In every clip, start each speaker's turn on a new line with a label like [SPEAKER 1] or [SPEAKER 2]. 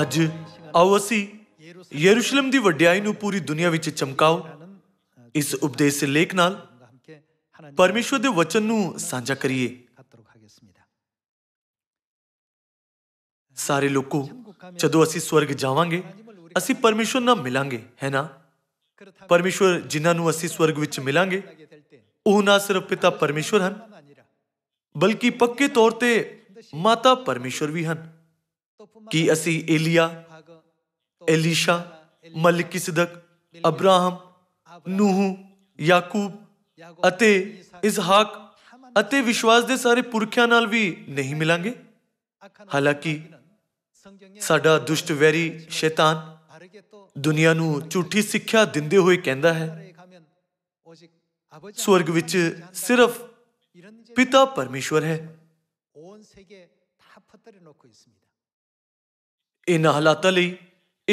[SPEAKER 1] ਅੱਜ ਆਓ ਅਸੀਂ ਯਰੂਸ਼ਲਮ ਦੀ ਵਡਿਆਈ ਨੂੰ ਪੂਰੀ ਦੁਨੀਆ ਵਿੱਚ ਚਮਕਾਓ ਇਸ ਉਪਦੇਸ਼ ਲੇਖ ਨਾਲ ਪਰਮੇਸ਼ਵਰ ਦੇ ਵਚਨ ਨੂੰ ਸਾਂਝਾ ਕਰੀਏ ਸਾਰੇ ਲੋਕੋ ਜਦੋਂ ਅਸੀਂ ਸਵਰਗ ਜਾਵਾਂਗੇ ਅਸੀਂ ਪਰਮੇਸ਼ਵਰ ਨਾਲ ਮਿਲਾਂਗੇ ਹੈ ਨਾ ਪਰਮੇਸ਼ਵਰ ਜਿਨ੍ਹਾਂ ਨੂੰ ਅਸੀਂ ਸਵਰਗ ਵਿੱਚ ਮਿਲਾਂਗੇ ਉਹ ਨਾ ਸਿਰਫ ਪਿਤਾ ਪਰਮੇਸ਼ਵਰ ਹਨ ਬਲਕਿ ਪੱਕੇ ਤੌਰ ਤੇ ਮਾਤਾ ਪਰਮੇਸ਼ਵਰ ਵੀ ਹਨ ਕਿ ਅਸੀਂ ਏਲੀਆ ਏਲੀਸ਼ਾ ਮਲਕੀ ਸਿਦਕ ਅਬਰਾਹਮ ਨੂਹ ਯਾਕੂਬ ਅਤੇ ਇਸਹਾਕ ਅਤੇ ਵਿਸ਼ਵਾਸ ਦੇ ਸਾਰੇ ਪੁਰਖਿਆਂ ਨਾਲ ਵੀ ਨਹੀਂ ਮਿਲਾਂਗੇ ਹਾਲਾਂਕਿ ਸਾਡਾ ਦੁਸ਼ਟ ਵੈਰੀ ਸ਼ੈਤਾਨ ਦੁਨੀਆ ਨੂੰ ਝੂਠੀ ਸਿੱਖਿਆ ਦਿੰਦੇ ਹੋਏ ਕਹਿੰਦਾ ਹੈ ਸਵਰਗ ਵਿੱਚ ਸਿਰਫ ਪਿਤਾ ਪਰਮੇਸ਼ਵਰ ਹੈ ਇਹਨਾਂ ਹਾਲਾਤਾਂ ਲਈ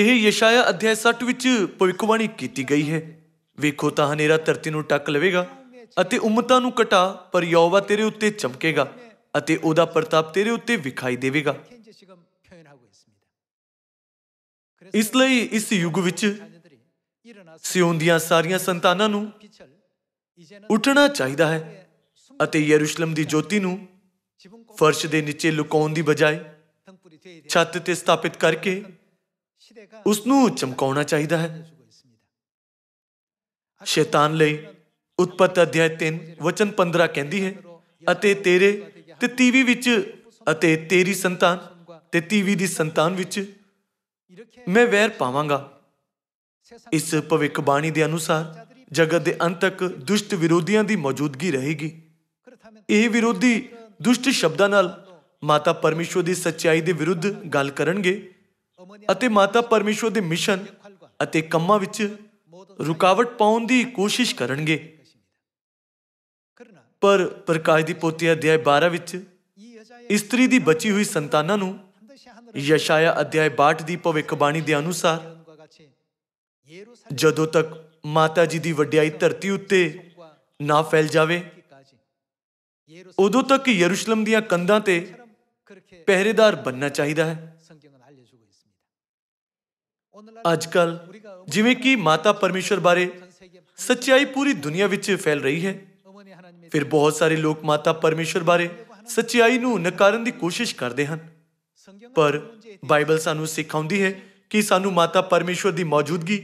[SPEAKER 1] ਇਹ ਯਸ਼ਾਇਆ ਅਧਿਆਇ 60 ਵਿੱਚ ਭਵਿੱਖਬਾਣੀ ਕੀਤੀ ਗਈ ਹੈ ਵੇਖੋ ਤਾਂ ਹਨੇਰਾ ਧਰਤੀ ਨੂੰ ਟੱਕ ਲਵੇਗਾ ਅਤੇ ਉਮਤਾਂ ਨੂੰ ਕਟਾ ਪਰ ਯਹੋਵਾ ਤੇਰੇ ਉੱਤੇ ਚਮਕੇਗਾ ਅਤੇ ਉਹਦਾ ਪ੍ਰਤਾਪ ਤੇਰੇ ਉੱਤੇ ਵਿਖਾਈ ਦੇਵੇਗਾ ਇਸ ਲਈ ਇਸ ਯੁੱਗ ਵਿੱਚ ਸਿਉਨ ਦੀਆਂ ਸਾਰੀਆਂ ਸੰਤਾਨਾਂ ਨੂੰ ਉੱਠਣਾ ਚਾਹੀਦਾ ਹੈ ਅਤੇ ਯਰੂਸ਼ਲਮ ਦੀ ਜੋਤੀ ਨੂੰ ਫਰਸ਼ ਦੇ ਨੀਚੇ ਲੁਕਾਉਣ ਦੀ ਬਜਾਏ ਛੱਤ ਤੇ ਸਥਾਪਿਤ ਕਰਕੇ ਉਸ ਨੂੰ ਚਮਕਾਉਣਾ ਚਾਹੀਦਾ ਹੈ ਸ਼ੈਤਾਨ ਲਈ ਉਤਪਤ ਅਧਿਆਇ 3 ਵਚਨ 15 ਕਹਿੰਦੀ ਹੈ ਅਤੇ ਤੇਰੇ ਤੇ ਤੀਵੀ ਵਿੱਚ ਅਤੇ ਤੇਰੀ ਸੰਤਾਨ ਤੇ ਤੀਵੀ ਦੀ ਸੰਤਾਨ ਵਿੱਚ ਮੈਂ ਵੈਰ ਪਾਵਾਂਗਾ ਇਸ ਭਵਿੱਖ ਬਾਣੀ ਦੇ ਅਨੁਸਾਰ ਜਗਤ ਦੇ ਅੰਤ ਤੱਕ ਦੁਸ਼ਟ ਵਿਰੋਧੀਆਂ ਦੀ ਮੌਜੂਦਗੀ ਰਹੇਗੀ ਇਹ ਵਿਰੋਧੀ ਦੁਸ਼ਟ ਸ਼ਬਦਾਂ ਨਾਲ ਮਾਤਾ ਪਰਮੇਸ਼ਵਰ ਦੀ ਸੱਚਾਈ ਦੇ ਵਿਰੁੱਧ ਗੱਲ ਕਰਨਗੇ ਅਤੇ ਮਾਤਾ ਪਰਮੇਸ਼ਵਰ ਦੇ ਮਿਸ਼ਨ ਅਤੇ ਕੰਮਾਂ ਵਿੱਚ ਰੁਕਾਵਟ ਪਾਉਣ ਦੀ ਕੋਸ਼ਿਸ਼ ਕਰਨਗੇ ਪਰ ਪ੍ਰਕਾਸ਼ ਦੀ ਪੋਥੀ ਅਧਿਆਇ 12 ਵਿੱਚ ਇਸਤਰੀ ਦੀ ਬਚੀ ਹੋਈ ਸੰਤਾਨਾਂ ਨੂੰ ਯਸ਼ਾਇਆ ਅਧਿਆਇ 62 ਦੀ ਭਵਿੱਖਬਾਣੀ ਦੇ ਅਨੁਸਾਰ ਜਦੋਂ ਤੱਕ ਮਾਤਾ ਜੀ ਦੀ ਵਡਿਆਈ ਧਰਤੀ ਉੱਤੇ ਨਾ ਫੈਲ ਜਾਵੇ ਉਦੋਂ ਤੱਕ ਯਰੂਸ਼ਲਮ ਦੀਆਂ ਕੰਧਾਂ ਤੇ ਪਹਿਰੇਦਾਰ ਬੰਨਣਾ ਚਾਹੀਦਾ ਹੈ ਅੱਜ ਕੱਲ ਜਿਵੇਂ ਕਿ ਮਾਤਾ ਪਰਮੇਸ਼ਰ ਬਾਰੇ ਸੱਚਾਈ ਪੂਰੀ ਦੁਨੀਆ ਵਿੱਚ ਫੈਲ ਰਹੀ ਹੈ ਫਿਰ ਬਹੁਤ ਸਾਰੇ ਲੋਕ ਮਾਤਾ ਪਰਮੇਸ਼ਰ ਬਾਰੇ ਸੱਚਾਈ ਨੂੰ ਨਕਾਰਨ ਦੀ ਕੋਸ਼ਿਸ਼ ਕਰਦੇ ਹਨ ਪਰ ਬਾਈਬਲ ਸਾਨੂੰ ਸਿਖਾਉਂਦੀ ਹੈ ਕਿ ਸਾਨੂੰ ਮਾਤਾ ਪਰਮੇਸ਼ਰ ਦੀ ਮੌਜੂਦਗੀ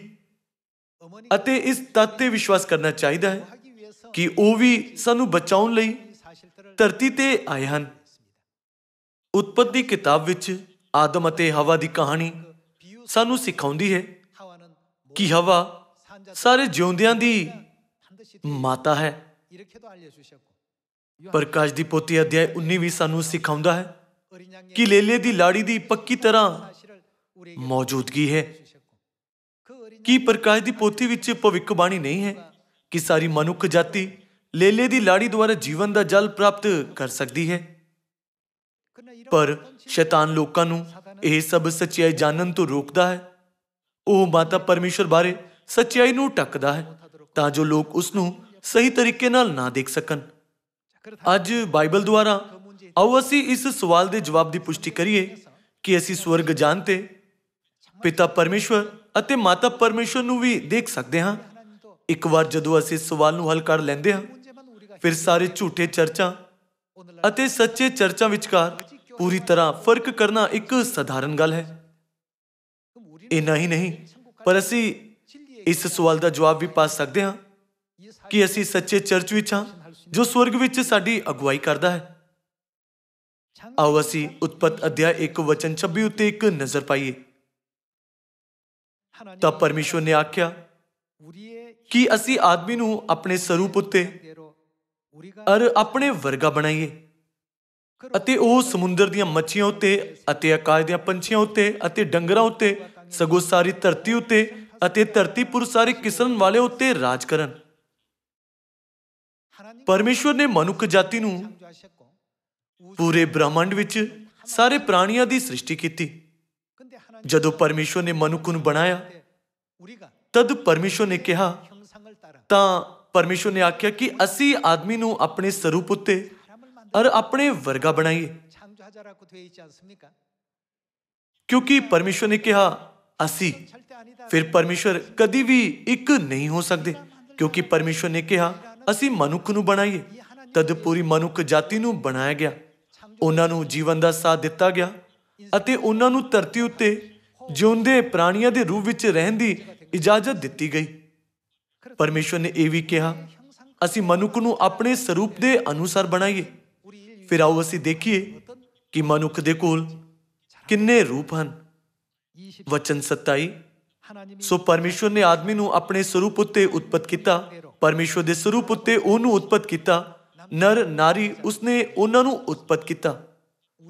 [SPEAKER 1] ਅਤੇ ਇਸ ਤੱਤ ਤੇ ਵਿਸ਼ਵਾਸ ਕਰਨਾ ਚਾਹੀਦਾ ਹੈ ਕਿ ਉਹ ਵੀ ਸਾਨੂੰ ਬਚਾਉਣ ਲਈ ਧਰਤੀ ਤੇ ਆਏ ਹਨ ਉਤਪਤੀ ਕਿਤਾਬ ਵਿੱਚ ਆਦਮ ਅਤੇ ਹਵਾ ਦੀ ਕਹਾਣੀ ਸਾਨੂੰ ਸਿਖਾਉਂਦੀ ਹੈ ਕਿ ਹਵਾ ਸਾਰੇ ਜਿਉਂਦਿਆਂ ਦੀ ਮਾਤਾ ਹੈ ਪ੍ਰਕਾਸ਼ ਦੀ ਪੋਤੀ ਅਧਿਆਇ 19 ਵੀ ਸਾਨੂੰ ਸਿਖਾਉਂਦਾ ਹੈ ਕਿ ਲੇਲੇ ਦੀ ਲਾੜੀ ਦੀ ਪੱਕੀ ਤਰ੍ਹਾਂ ਮੌਜੂਦਗੀ ਹੈ ਕਿ ਪ੍ਰਕਾਸ਼ ਦੀ ਪੋਥੀ ਵਿੱਚ ਭਵਿੱਖਬਾਣੀ ਨਹੀਂ ਹੈ ਕਿ ਸਾਰੀ ਮਨੁੱਖ ਜਾਤੀ ਲੇਲੇ ਦੀ ਲਾੜੀ ਦੁਆਰਾ ਜੀਵਨ ਦਾ ਜਲ ਪ੍ਰਾਪਤ ਕਰ ਸਕਦੀ ਹੈ ਪਰ ਸ਼ੈਤਾਨ ਲੋਕਾਂ ਨੂੰ ਇਹ ਸਭ ਸੱਚਾਈ ਜਾਣਨ ਤੋਂ ਰੋਕਦਾ ਹੈ ਉਹ ਮਾਤਾ ਪਰਮੇਸ਼ਰ ਬਾਰੇ ਸੱਚਾਈ ਨੂੰ ਟੱਕਦਾ ਹੈ ਤਾਂ ਜੋ ਲੋਕ ਉਸ ਨੂੰ ਸਹੀ ਤਰੀਕੇ ਨਾਲ ਨਾ ਦੇਖ ਸਕਣ ਅੱਜ ਬਾਈਬਲ ਦੁਆਰਾ ਆਓ ਅਸੀਂ ਇਸ ਸਵਾਲ ਦੇ ਜਵਾਬ ਦੀ ਪੁਸ਼ਟੀ ਕਰੀਏ ਕਿ ਅਸੀਂ ਸਵਰਗ ਜਾਣਤੇ ਪਿਤਾ ਪਰਮੇਸ਼ਰ ਅਤੇ ਮਾਤਾ ਪਰਮੇਸ਼ਰ ਨੂੰ ਵੀ ਦੇਖ ਸਕਦੇ ਹਾਂ ਇੱਕ ਵਾਰ ਜਦੋਂ ਅਸੀਂ ਇਸ ਸਵਾਲ ਨੂੰ ਹੱਲ ਕਰ ਲੈਂਦੇ ਹਾਂ ਫਿਰ ਸਾਰੇ ਝੂਠੇ ਚਰਚਾ ਅਤੇ ਸੱਚੇ ਚਰਚਾਂ ਵਿਚਕਾਰ ਪੂਰੀ ਤਰ੍ਹਾਂ ਫਰਕ ਕਰਨਾ ਇੱਕ ਸਧਾਰਨ ਗੱਲ ਹੈ ਇਹ ਨਹੀਂ ਨਹੀਂ ਪਰ ਅਸੀਂ ਇਸ ਸਵਾਲ ਦਾ ਜਵਾਬ ਵੀ ਪਾ ਸਕਦੇ ਹਾਂ ਕਿ ਅਸੀਂ ਸੱਚੇ ਚਰਚ ਵਿੱਚ ਹਾਂ ਜੋ ਸਵਰਗ ਵਿੱਚ ਸਾਡੀ ਅਗਵਾਈ ਕਰਦਾ ਹੈ ਆਓ ਅਸੀਂ ਉਤਪਤ ਅਧਿਆਇ 1 ਵਚਨ 26 ਉੱਤੇ ਇੱਕ ਨਜ਼ਰ ਪਾਈਏ ਤਾਂ ਪਰਮੇਸ਼ਵਰ ਨੇ ਆਖਿਆ ਕਿ ਅਸੀਂ ਆਦਮੀ ਨੂੰ ਆਪਣੇ ਸਰੂਪ ਉੱਤੇ ਅਰ ਆਪਣੇ ਵਰਗਾ ਬਣਾਈਏ ਅਤੇ ਉਹ ਸਮੁੰਦਰ ਦੀਆਂ ਮੱਛੀਆਂ ਉੱਤੇ ਅਤੇ ਆਕਾਸ਼ ਦੀਆਂ ਪੰਛੀਆਂ ਉੱਤੇ ਅਤੇ ਡੰਗਰਾਂ ਉੱਤੇ ਸਗੋਂ ਸਾਰੀ ਧਰਤੀ ਉੱਤੇ ਅਤੇ ਧਰਤੀ ਪੁਰ ਸਾਰੇ ਕਿਸਨ ਵਾਲੇ ਉੱਤੇ ਰਾਜ ਕਰਨ ਪਰਮੇਸ਼ਵਰ ਨੇ ਮਨੁੱਖ ਜਾਤੀ ਨੂੰ ਪੂਰੇ ਬ੍ਰਹਮੰਡ ਵਿੱਚ ਸਾਰੇ ਪ੍ਰਾਣੀਆਂ ਦੀ ਸ੍ਰਿਸ਼ਟੀ ਕੀਤੀ ਜਦੋਂ ਪਰਮੇਸ਼ਵਰ ਨੇ ਮਨੁੱਖ ਨੂੰ ਬਣਾਇਆ ਤਦ ਪਰਮੇਸ਼ਵਰ ਨੇ ਕਿਹਾ ਤਾਂ ਪਰਮੇਸ਼ਵਰ ਨੇ ਆਖਿਆ ਕਿ ਅਸੀਂ ਆਦਮੀ ਨੂੰ ਆਪਣੇ ਸਰੂਪ ਉੱਤੇ ਔਰ ਆਪਣੇ ਵਰਗਾ ਬਣਾਈਏ ਕਿਉਂਕਿ ਪਰਮੇਸ਼ਵਰ ਨੇ ਕਿਹਾ ਅਸੀਂ ਫਿਰ ਪਰਮੇਸ਼ਵਰ ਕਦੀ ਵੀ ਇੱਕ ਨਹੀਂ ਹੋ ਸਕਦੇ ਕਿਉਂਕਿ ਪਰਮੇਸ਼ਵਰ ਨੇ ਕਿਹਾ ਅਸੀਂ ਮਨੁੱਖ ਨੂੰ ਬਣਾਈਏ ਤਦ ਪੂਰੀ ਮਨੁੱਖ ਜਾਤੀ ਨੂੰ ਬਣਾਇਆ ਗਿਆ ਉਹਨਾਂ ਨੂੰ ਜੀਵਨ ਦਾ ਸਾਥ ਦਿੱਤਾ ਗਿਆ ਅਤੇ ਉਹਨਾਂ ਨੂੰ ਧਰਤੀ ਉੱਤੇ ਜਿਉਂਦੇ ਪ੍ਰਾਣੀਆਂ ਦੇ ਰੂਪ ਵਿੱਚ ਰਹਿਣ ਦੀ ਇਜਾਜ਼ਤ ਦਿੱਤੀ ਗਈ ਪਰਮੇਸ਼ਵਰ ਨੇ ਇਹ ਵੀ ਕਿਹਾ ਅਸੀਂ ਮਨੁੱਖ ਨੂੰ ਆਪਣੇ ਸਰੂਪ ਦੇ ਅਨੁਸਾਰ ਬਣਾਈਏ ਫਿਰ ਆਓ ਅਸੀਂ ਦੇਖੀਏ ਕਿ ਮਨੁੱਖ ਦੇ ਕੋਲ ਕਿੰਨੇ ਰੂਪ ਹਨ ਵਚਨ 27 ਸੋ ਪਰਮੇਸ਼ਵਰ ਨੇ ਆਦਮੀ ਨੂੰ ਆਪਣੇ ਸਰੂਪ ਉੱਤੇ ਉਤਪਤ ਕੀਤਾ ਪਰਮੇਸ਼ਵਰ ਦੇ ਸਰੂਪ ਉੱਤੇ ਉਹਨੂੰ ਉਤਪਤ ਕੀਤਾ ਨਰ ਨਾਰੀ ਉਸਨੇ ਉਹਨਾਂ ਨੂੰ ਉਤਪਤ ਕੀਤਾ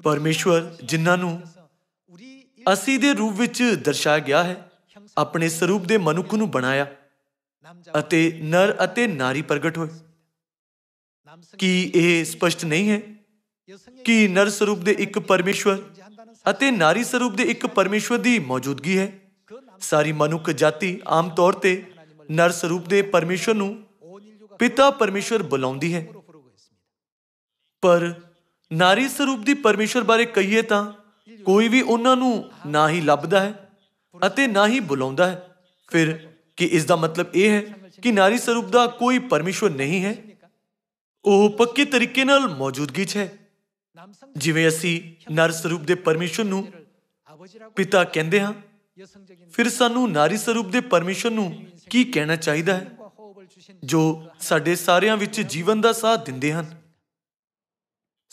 [SPEAKER 1] ਪਰਮੇਸ਼ਵਰ ਜਿਨ੍ਹਾਂ ਨੂੰ ਅਸੀਂ ਦੇ ਰੂਪ ਵਿੱਚ ਦਰਸਾਇਆ ਗਿਆ ਹੈ ਆਪਣੇ ਸਰੂਪ ਦੇ ਮਨੁੱਖ ਨੂੰ ਬਣਾਇਆ ਅਤੇ ਨਰ ਅਤੇ ਨਾਰੀ ਪ੍ਰਗਟ ਹੋਏ ਕੀ ਇਹ ਸਪਸ਼ਟ ਨਹੀਂ ਹੈ ਕਿ ਨਰ ਸਰੂਪ ਦੇ ਇੱਕ ਪਰਮੇਸ਼ਵਰ ਅਤੇ ਨਾਰੀ ਸਰੂਪ ਦੇ ਇੱਕ ਪਰਮੇਸ਼ਵਰ ਦੀ ਮੌਜੂਦਗੀ ਹੈ ਸਾਰੀ ਮਨੁੱਖ ਜਾਤੀ ਆਮ ਤੌਰ ਤੇ ਨਰ ਸਰੂਪ ਦੇ ਪਰਮੇਸ਼ਵਰ ਨੂੰ ਪਿਤਾ ਪਰਮੇਸ਼ਵਰ ਬੁਲਾਉਂਦੀ ਹੈ ਪਰ ਨਾਰੀ ਸਰੂਪ ਦੀ ਪਰਮੇਸ਼ਵਰ ਬਾਰੇ ਕਹੀਏ ਤਾਂ ਕੋਈ ਵੀ ਉਹਨਾਂ ਨੂੰ ਨਾ ਹੀ ਲੱਭਦਾ ਹੈ ਅਤੇ ਨਾ ਹੀ ਬੁਲਾਉਂਦਾ ਹੈ ਫਿਰ ਕਿ ਇਸ ਦਾ ਮਤਲਬ ਇਹ ਹੈ ਕਿ ਨਾਰੀ ਸਰੂਪ ਦਾ ਕੋਈ ਪਰਮੇਸ਼ਵਰ ਨਹੀਂ ਹੈ ਉਹ ਪੱਕੇ ਤਰੀਕੇ ਨਾਲ ਮੌਜੂਦਗੀ 'ਚ ਹੈ ਜਿਵੇਂ ਅਸੀਂ ਨਰ ਸਰੂਪ ਦੇ ਪਰਮੇਸ਼ਵਰ ਨੂੰ ਪਿਤਾ ਕਹਿੰਦੇ ਹਾਂ ਫਿਰ ਸਾਨੂੰ ਨਾਰੀ ਸਰੂਪ ਦੇ ਪਰਮੇਸ਼ਵਰ ਨੂੰ ਕੀ ਕਹਿਣਾ ਚਾਹੀਦਾ ਹੈ ਜੋ ਸਾਡੇ ਸਾਰਿਆਂ ਵਿੱਚ ਜੀਵਨ ਦਾ ਸਾਥ ਦਿੰਦੇ ਹਨ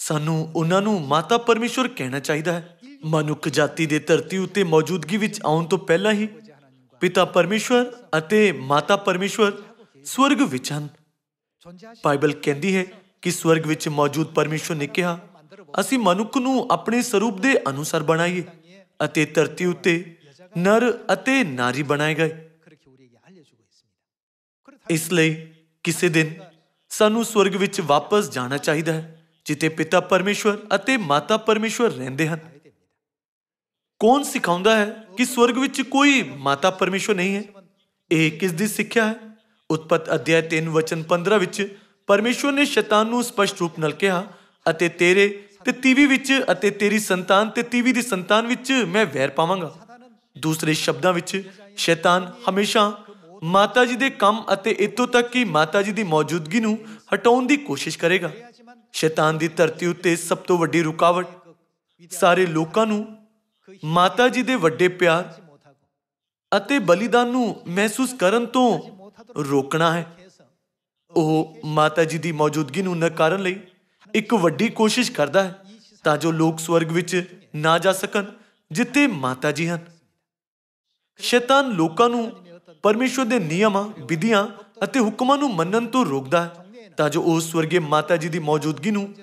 [SPEAKER 1] ਸਾਨੂੰ ਉਹਨਾਂ ਨੂੰ ਮਾਤਾ ਪਰਮੇਸ਼ਵਰ ਕਹਿਣਾ ਚਾਹੀਦਾ ਹੈ ਮਨੁੱਖ ਜਾਤੀ ਦੇ ਧਰਤੀ ਉੱਤੇ ਮੌਜੂਦਗੀ ਵਿੱਚ ਆਉਣ ਤੋਂ ਪਹਿਲਾਂ ਹੀ ਪਿਤਾ ਪਰਮੇਸ਼ਵਰ ਅਤੇ ਮਾਤਾ ਪਰਮੇਸ਼ਵਰ ਸਵਰਗ ਵਿੱਚ ਹਨ ਬਾਈਬਲ ਕਹਿੰਦੀ ਹੈ ਕਿ ਸਵਰਗ ਵਿੱਚ ਮੌਜੂਦ ਪਰਮੇਸ਼ਵਰ ਨੇ ਕਿਹਾ ਅਸੀਂ ਮਨੁੱਖ ਨੂੰ ਆਪਣੇ ਸਰੂਪ ਦੇ ਅਨੁਸਾਰ ਬਣਾਈਏ ਅਤੇ ਧਰਤੀ ਉੱਤੇ ਨਰ ਅਤੇ ਨਾਰੀ ਬਣਾਏ ਗਏ ਇਸ ਲਈ ਕਿਸੇ ਦਿਨ ਸਾਨੂੰ ਸਵਰਗ ਵਿੱਚ ਵਾਪਸ ਜਾਣਾ ਚਾਹੀਦਾ ਹੈ ਜਿੱਥੇ ਪਿਤਾ ਪਰਮੇਸ਼ਵਰ ਅਤੇ ਮਾਤਾ ਪਰਮੇਸ਼ਵਰ ਰਹਿੰਦੇ ਹਨ ਕੌਣ ਸਿਖਾਉਂਦਾ ਹੈ ਕਿ ਸਵਰਗ ਵਿੱਚ ਕੋਈ ਮਾਤਾ ਪਰਮੇਸ਼ਵਰ ਨਹੀਂ ਹੈ ਇਹ ਕਿਸ ਦੀ ਸਿੱਖਿਆ ਹੈ ਉਤਪਤ ਅਧਿਆਇ 3 ਵਚਨ 15 ਵਿੱਚ ਪਰਮੇਸ਼ਵਰ ਨੇ ਸ਼ੈਤਾਨ ਨੂੰ ਸਪਸ਼ਟ ਰੂਪ ਨਾਲ ਕਿਹਾ ਅਤੇ ਤੇਰੇ ਤੇ ਤੀਵੀ ਵਿੱਚ ਅਤੇ ਤੇਰੀ ਸੰਤਾਨ ਤੇ ਤੀਵੀ ਦੀ ਸੰਤਾਨ ਵਿੱਚ ਮੈਂ ਵੈਰ ਪਾਵਾਂਗਾ ਦੂਸਰੇ ਸ਼ਬਦਾਂ ਵਿੱਚ ਸ਼ੈਤਾਨ ਹਮੇਸ਼ਾ ਮਾਤਾ ਜੀ ਦੇ ਕੰਮ ਅਤੇ ਇਤੋਂ ਤੱਕ ਕਿ ਮਾਤਾ ਜੀ ਦੀ ਮੌਜੂਦਗੀ ਨੂੰ ਹਟਾਉਣ ਦੀ ਕੋਸ਼ਿਸ਼ ਕਰੇਗਾ ਸ਼ੈਤਾਨ ਦੀ ਧਰਤੀ ਉੱਤੇ ਸਭ ਤੋਂ ਵੱਡੀ ਰੁਕਾਵਟ ਸਾਰੇ ਲੋਕਾਂ ਨੂੰ ਮਾਤਾ ਜੀ ਦੇ ਵੱਡੇ ਪਿਆਰ ਅਤੇ ਬਲੀਦਾਨ ਨੂੰ ਮਹਿਸੂਸ ਕਰਨ ਤੋਂ ਰੋਕਣਾ ਹੈ ਉਹ ਮਾਤਾ ਜੀ ਦੀ ਮੌਜੂਦਗੀ ਨੂੰ ਨਕਾਰਨ ਲਈ ਇੱਕ ਵੱਡੀ ਕੋਸ਼ਿਸ਼ ਕਰਦਾ ਹੈ ਤਾਂ ਜੋ ਲੋਕ ਸਵਰਗ ਵਿੱਚ ਨਾ ਜਾ ਸਕਣ ਜਿੱਥੇ ਮਾਤਾ ਜੀ ਹਨ ਸ਼ੈਤਾਨ ਲੋਕਾਂ ਨੂੰ ਪਰਮੇਸ਼ਵਰ ਦੇ ਨਿਯਮਾਂ ਵਿਧੀਆਂ ਅਤੇ ਹੁਕਮਾਂ ਨੂੰ ਮੰਨਣ ਤੋਂ ਰੋਕਦਾ ਹੈ ਤਾਂ ਜੋ ਉਹ ਸਵਰਗੇ ਮਾਤਾ ਜੀ ਦੀ ਮੌਜੂਦਗੀ ਨੂੰ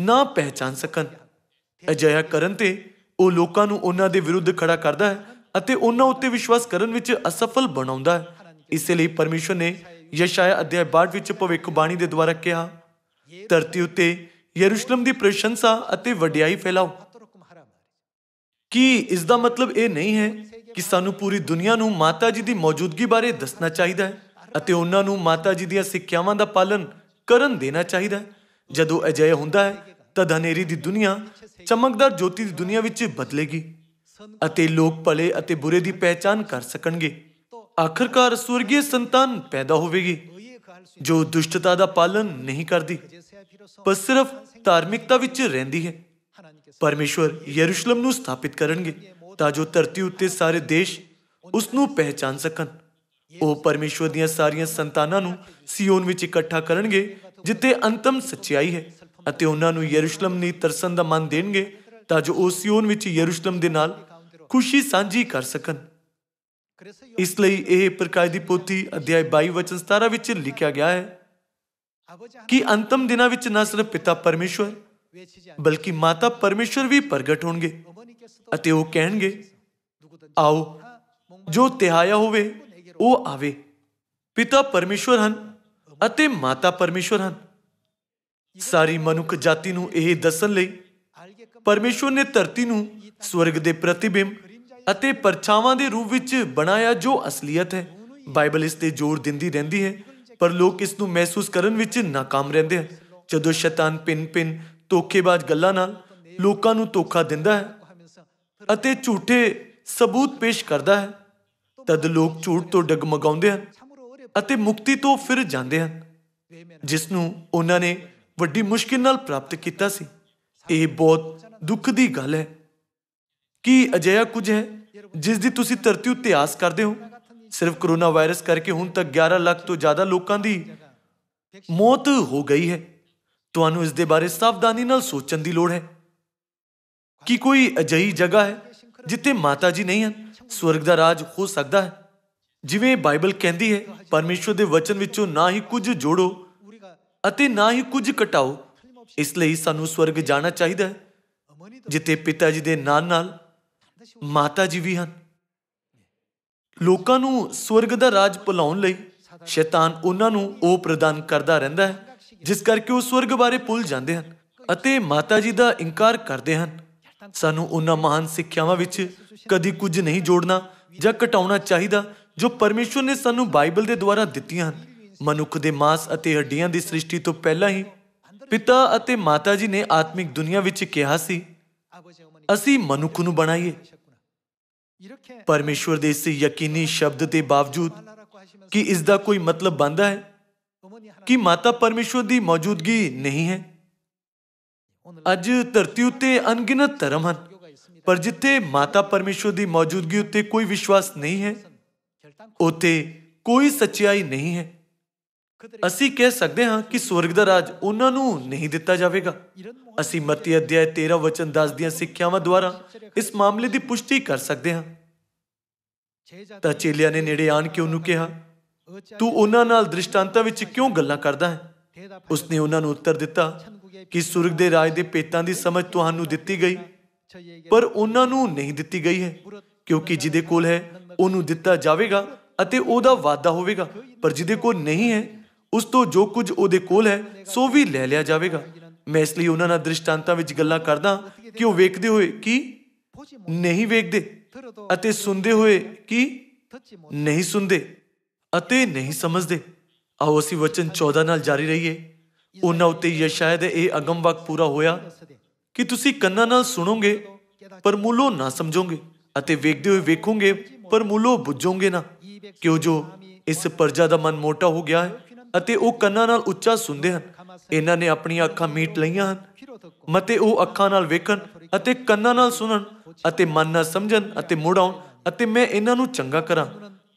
[SPEAKER 1] ਨਾ ਪਹਿਚਾਨ ਸਕਣ ਅਜਿਹਾ ਕਰਨ ਤੇ ਉਹ ਲੋਕਾਂ ਨੂੰ ਉਹਨਾਂ ਦੇ ਵਿਰੁੱਧ ਖੜਾ ਕਰਦਾ ਹੈ ਅਤੇ ਉਹਨਾਂ ਉੱਤੇ ਵਿਸ਼ਵਾਸ ਕਰਨ ਵਿੱਚ ਅਸਫਲ ਬਣਾਉਂਦਾ ਹੈ ਇਸੇ ਲਈ ਪਰਮੇਸ਼ਰ ਨੇ ਯਸ਼ਾਇਆ ਅਧਿਆਇ 12 ਵਿੱਚ ਬਾਣੀ ਦੇ ਦੁਆਰਾ ਕਿਹਾ ਧਰਤੀ ਉੱਤੇ ਯਰੂਸ਼ਲਮ ਦੀ ਪ੍ਰਸ਼ੰਸਾ ਅਤੇ ਵਡਿਆਈ ਫੈਲਾਓ ਕੀ ਇਸ ਦਾ ਮਤਲਬ ਇਹ ਨਹੀਂ ਹੈ ਕਿ ਸਾਨੂੰ ਪੂਰੀ ਦੁਨੀਆ ਨੂੰ ਮਾਤਾ ਜੀ ਦੀ ਮੌਜੂਦਗੀ ਬਾਰੇ ਦੱਸਣਾ ਚਾਹੀਦਾ ਹੈ ਅਤੇ ਉਹਨਾਂ ਨੂੰ ਮਾਤਾ ਜੀ ਦੀਆਂ ਸਿੱਖਿਆਵਾਂ ਦਾ ਪਾਲਨ ਕਰਨ ਦੇਣਾ ਚਾਹੀਦਾ ਹੈ ਜਦੋਂ ਅਜਿਹਾ ਹੁੰਦਾ ਹੈ ਤਦ ਹਨੇਰੀ ਦੀ ਦੁਨੀਆ ਚਮਕਦਾਰ ਜੋਤੀ ਦੀ ਦੁਨੀਆ ਵਿੱਚ ਬਦਲੇਗੀ ਅਤੇ ਲੋਕ ਭਲੇ ਅਤੇ ਬੁਰੇ ਦੀ ਪਹਿਚਾਨ ਕਰ ਸਕਣਗੇ ਆਖਰਕਾਰ ਸੁਰਗੀ ਸੰਤਾਨ ਪੈਦਾ ਹੋਵੇਗੀ ਜੋ ਦੁਸ਼ਟਤਾ ਦਾ ਪਾਲਨ ਨਹੀਂ ਕਰਦੀ ਪਰ ਸਿਰਫ ਧਾਰਮਿਕਤਾ ਵਿੱਚ ਰਹਿੰਦੀ ਹੈ ਪਰਮੇਸ਼ਵਰ ਯਰੂਸ਼ਲਮ ਨੂੰ ਸਥਾਪਿਤ ਕਰਨਗੇ ਤਾਂ ਜੋ ਧਰਤੀ ਉੱਤੇ ਸਾਰੇ ਦੇਸ਼ ਉਸ ਨੂੰ ਪਹਿਚਾਨ ਸਕਣ ਉਹ ਪਰਮੇਸ਼ਵਰ ਦੀਆਂ ਸਾਰੀਆਂ ਸੰਤਾਨਾਂ ਨੂੰ ਸਿਯੋਨ ਵਿੱਚ ਇਕੱਠਾ ਕਰਨਗੇ ਜਿੱਥੇ ਅੰਤਮ ਸੱਚਾਈ ਹੈ ਅਤੇ ਉਹਨਾਂ ਨੂੰ ਯਰੂਸ਼ਲਮ ਨੇ ਤਰਸਨ ਦਾ ਮਨ ਦੇਣਗੇ ਤਾਂ ਜੋ ਉਹ ਸਿਓਨ ਵਿੱਚ ਯਰੂਸ਼ਲਮ ਦੇ ਨਾਲ ਖੁਸ਼ੀ ਸਾਂਝੀ ਕਰ ਸਕਣ ਇਸ ਲਈ ਇਹ ਪ੍ਰਕਾਸ਼ ਦੀ ਪੋਥੀ ਅਧਿਆਇ 22 ਵਚਨ 17 ਵਿੱਚ ਲਿਖਿਆ ਗਿਆ ਹੈ ਕਿ ਅੰਤਮ ਦਿਨਾਂ ਵਿੱਚ ਨਾ ਸਿਰਫ ਪਿਤਾ ਪਰਮੇਸ਼ਵਰ ਬਲਕਿ ਮਾਤਾ ਪਰਮੇਸ਼ਵਰ ਵੀ ਪ੍ਰਗਟ ਹੋਣਗੇ ਅਤੇ ਉਹ ਕਹਿਣਗੇ ਆਓ ਜੋ ਤਿਹਾਇਆ ਹੋਵੇ ਉਹ ਆਵੇ ਪਿਤਾ ਪਰਮੇਸ਼ਵਰ ਹਨ ਅਤੇ ਮਾਤਾ ਪਰਮੇਸ਼ਵਰ ਹਨ ਸਾਰੀ ਮਨੁੱਖ ਜਾਤੀ ਨੂੰ ਇਹ ਦੱਸਣ ਲਈ ਪਰਮੇਸ਼ਵਰ ਨੇ ਧਰਤੀ ਨੂੰ ਸਵਰਗ ਦੇ ਪ੍ਰਤੀਬਿੰਬ ਅਤੇ ਪਰਛਾਵਾਂ ਦੇ ਰੂਪ ਵਿੱਚ ਬਣਾਇਆ ਜੋ ਅਸਲੀਅਤ ਹੈ ਬਾਈਬਲ ਇਸ ਤੇ ਜ਼ੋਰ ਦਿੰਦੀ ਰਹਿੰਦੀ ਹੈ ਪਰ ਲੋਕ ਇਸ ਨੂੰ ਮਹਿਸੂਸ ਕਰਨ ਵਿੱਚ ناکਾਮ ਰਹਿੰਦੇ ਹਨ ਜਦੋਂ ਸ਼ੈਤਾਨ ਪਿੰਨ-ਪਿੰਨ ਧੋਖੇਬਾਜ਼ ਗੱਲਾਂ ਨਾਲ ਲੋਕਾਂ ਨੂੰ ਧੋਖਾ ਦਿੰਦਾ ਹੈ ਅਤੇ ਝੂਠੇ ਸਬੂਤ ਪੇਸ਼ ਕਰਦਾ ਹੈ ਤਦ ਲੋਕ ਝੂਠ ਤੋਂ ਡਗਮਗਾਉਂਦੇ ਹਨ ਅਤੇ ਮੁਕਤੀ ਤੋਂ ਫਿਰ ਜਾਂਦੇ ਹਨ ਜਿਸ ਨੂੰ ਉਹਨਾਂ ਨੇ ਵੱਡੀ ਮੁਸ਼ਕਿਲ ਨਾਲ ਪ੍ਰਾਪਤ ਕੀਤਾ ਸੀ ਇਹ ਬਹੁਤ ਦੁੱਖ ਦੀ ਗੱਲ ਹੈ ਕੀ ਅਜਿਹਾ ਕੁਝ ਹੈ ਜਿਸ ਦੀ ਤੁਸੀਂ ਧਰਤੀ ਉੱਤੇ ਆਸ ਕਰਦੇ ਹੋ ਸਿਰਫ ਕਰੋਨਾ ਵਾਇਰਸ ਕਰਕੇ ਹੁਣ ਤੱਕ 11 ਲੱਖ ਤੋਂ ਜ਼ਿਆਦਾ ਲੋਕਾਂ ਦੀ ਮੌਤ ਹੋ ਗਈ ਹੈ ਤੁਹਾਨੂੰ ਇਸ ਦੇ ਬਾਰੇ ਸਾਵਧਾਨੀ ਨਾਲ ਸੋਚਣ ਦੀ ਲੋੜ ਹੈ ਕੀ ਕੋਈ ਅਜਿਹੀ ਜਗ੍ਹਾ ਹੈ ਜਿੱਥੇ ਮਾਤਾ ਜੀ ਨਹੀਂ ਹਨ ਸਵਰਗ ਦਾ ਰਾਜ ਹੋ ਸਕਦਾ ਹੈ ਜਿਵੇਂ ਬਾਈਬਲ ਕਹਿੰਦੀ ਹੈ ਪਰਮੇਸ਼ਵਰ ਦੇ ਵਚਨ ਵਿੱਚੋਂ ਨਾ ਹੀ ਕੁਝ ਜੋੜੋ ਅਤੇ ਨਾ ਹੀ ਕੁਝ ਘਟਾਓ ਇਸ ਲਈ ਸਾਨੂੰ ਸਵਰਗ ਜਾਣਾ ਚਾਹੀਦਾ ਹੈ ਜਿੱਥੇ ਪਿਤਾ ਜੀ ਦੇ ਨਾਲ ਨਾਲ ਮਾਤਾ ਜੀ ਵੀ ਹਨ ਲੋਕਾਂ ਨੂੰ ਸਵਰਗ ਦਾ ਰਾਜ ਪਲਾਉਣ ਲਈ ਸ਼ੈਤਾਨ ਉਹਨਾਂ ਨੂੰ ਉਹ ਪ੍ਰਦਾਨ ਕਰਦਾ ਰਹਿੰਦਾ ਹੈ ਜਿਸ ਕਰਕੇ ਉਹ ਸਵਰਗ ਬਾਰੇ ਭੁੱਲ ਜਾਂਦੇ ਹਨ ਅਤੇ ਮਾਤਾ ਜੀ ਦਾ ਇਨਕਾਰ ਕਰਦੇ ਹਨ ਸਾਨੂੰ ਉਹਨਾਂ ਮਹਾਨ ਸਿੱਖਿਆਵਾਂ ਵਿੱਚ ਕਦੀ ਕੁਝ ਨਹੀਂ ਜੋੜਨਾ ਜਾਂ ਘਟਾਉਣਾ ਚਾਹੀਦਾ ਜੋ ਪਰਮੇਸ਼ਵਰ ਨੇ ਸਾਨੂੰ ਬਾਈਬਲ ਦੇ ਦੁਆਰਾ ਦਿੱਤੀਆਂ ਹਨ ਮਨੁੱਖ ਦੇ ਮਾਸ ਅਤੇ ਹੱਡੀਆਂ ਦੀ ਸ੍ਰਿਸ਼ਟੀ ਤੋਂ ਪਹਿਲਾਂ ਹੀ ਪਿਤਾ ਅਤੇ ਮਾਤਾ ਜੀ ਨੇ ਆਤਮਿਕ ਦੁਨੀਆ ਵਿੱਚ ਕਿਹਾ ਸੀ ਅਸੀਂ ਮਨੁੱਖ ਨੂੰ ਬਣਾਈਏ ਪਰਮੇਸ਼ਵਰ ਦੇ ਇਸ ਯਕੀਨੀ ਸ਼ਬਦ ਦੇ ਬਾਵਜੂਦ ਕਿ ਇਸ ਦਾ ਕੋਈ ਮਤਲਬ ਬੰਦਾ ਹੈ ਕਿ ਮਾਤਾ ਪਰਮੇਸ਼ਵਰ ਦੀ ਮੌਜੂਦਗੀ ਨਹੀਂ ਹੈ ਅੱਜ ਧਰਤੀ ਉੱਤੇ ਅਣਗਿਣਤ ਧਰਮ ਹਨ ਪਰ ਜਿੱਥੇ ਮਾਤਾ ਪਰਮੇਸ਼ਵਰ ਦੀ ਮੌਜੂਦਗੀ ਉੱਤੇ ਕੋਈ ਵਿਸ਼ਵਾਸ ਨਹੀਂ ਹੈ ਉੱਥੇ ਕੋਈ ਸੱਚਾਈ ਨਹੀਂ ਹੈ ਅਸੀਂ ਕਹਿ ਸਕਦੇ ਹਾਂ ਕਿ ਸਵਰਗ ਦਾ ਰਾਜ ਉਹਨਾਂ ਨੂੰ ਨਹੀਂ ਦਿੱਤਾ ਜਾਵੇਗਾ ਅਸੀਂ ਮਤੀ ਅਧਿਆਇ 13 ਵਚਨ ਦੱਸਦੀਆਂ ਸਿੱਖਿਆਵਾਂ ਦੁਆਰਾ ਇਸ ਮਾਮਲੇ ਦੀ ਪੁਸ਼ਟੀ ਕਰ ਸਕਦੇ ਹਾਂ ਤਾਂ ਚੇਲਿਆਂ ਨੇ ਨੇੜੇ ਆਣ ਕੇ ਉਹਨੂੰ ਕਿਹਾ ਤੂੰ ਉਹਨਾਂ ਨਾਲ ਦ੍ਰਿਸ਼ਟਾਂਤਾਂ ਵਿੱਚ ਕਿਉਂ ਗੱਲਾਂ ਕਰਦਾ ਹੈ ਉਸਨੇ ਉਹਨਾਂ ਨੂੰ ਉੱਤਰ ਦਿੱਤਾ ਕਿ ਸੁਰਗ ਦੇ ਰਾਜ ਦੇ ਪੇਤਾਂ ਦੀ ਸਮਝ ਤੁਹਾਨੂੰ ਦਿੱਤੀ ਗਈ ਪਰ ਉਹਨਾਂ ਨੂੰ ਨਹੀਂ ਦਿੱਤੀ ਗਈ ਹੈ ਕਿਉਂਕਿ ਜਿਹਦੇ ਕੋਲ ਹੈ ਉਹਨੂੰ ਦਿੱਤਾ ਜਾਵੇਗਾ ਅਤੇ ਉਹਦਾ ਵਾਅਦਾ ਹੋਵੇਗਾ ਪਰ ਜਿਹਦੇ ਕੋਲ ਨਹੀਂ ਹੈ ਉਸ ਤੋਂ ਜੋ ਕੁਝ ਉਹਦੇ ਕੋਲ ਹੈ ਸੋ ਵੀ ਲੈ ਲਿਆ ਜਾਵੇਗਾ ਮੈਂ ਇਸ ਲਈ ਉਹਨਾਂ ਨਾਲ ਦ੍ਰਿਸ਼ਟਾਂਤਾਂ ਵਿੱਚ ਗੱਲਾਂ ਕਰਦਾ ਕਿ ਉਹ ਵੇਖਦੇ ਹੋਏ ਕਿ ਨਹੀਂ ਵੇਖਦੇ ਅਤੇ ਸੁਣਦੇ ਹੋਏ ਕਿ ਨਹੀਂ ਸੁਣਦੇ ਅਤੇ ਨਹੀਂ ਸਮਝਦੇ ਆਓ ਅਸੀਂ ਵਚਨ 14 ਨਾਲ ਜਾਰੀ ਰਹੀਏ ਉਹਨਾਂ ਉੱਤੇ ਯਸ਼ਾਇਆ ਦੇ ਇਹ ਅਗਮ ਵਕ ਪੂਰਾ ਹੋਇਆ ਕਿ ਤੁਸੀਂ ਕੰਨਾਂ ਨਾਲ ਸੁਣੋਗੇ ਪਰ ਮੂਲੋਂ ਨਾ ਸਮਝੋਗੇ ਅਤੇ ਵੇਖਦੇ ਹੋਏ ਵੇਖੋਗੇ ਪਰ ਮੂਲੋਂ ਬੁੱਝੋਗੇ ਨਾ ਕਿਉਂ ਜੋ ਇਸ ਪਰਜਾ ਦਾ ਮਨ ਮੋਟਾ ਹੋ ਗਿਆ ਹੈ ਅਤੇ ਉਹ ਕੰਨਾਂ ਨਾਲ ਉੱਚਾ ਸੁਣਦੇ ਹਨ ਇਹਨਾਂ ਨੇ ਆਪਣੀਆਂ ਅੱਖਾਂ ਮੀਟ ਲਈਆਂ ਹਨ ਮਤੇ ਉਹ ਅੱਖਾਂ ਨਾਲ ਵੇਖਣ ਅਤੇ ਕੰਨਾਂ ਨਾਲ ਸੁਣਨ ਅਤੇ ਮਨ ਨਾਲ ਸਮਝਣ ਅਤੇ ਮੁੜਾਉਣ ਅਤੇ ਮੈਂ ਇਹਨਾਂ ਨੂੰ ਚੰਗਾ ਕਰਾਂ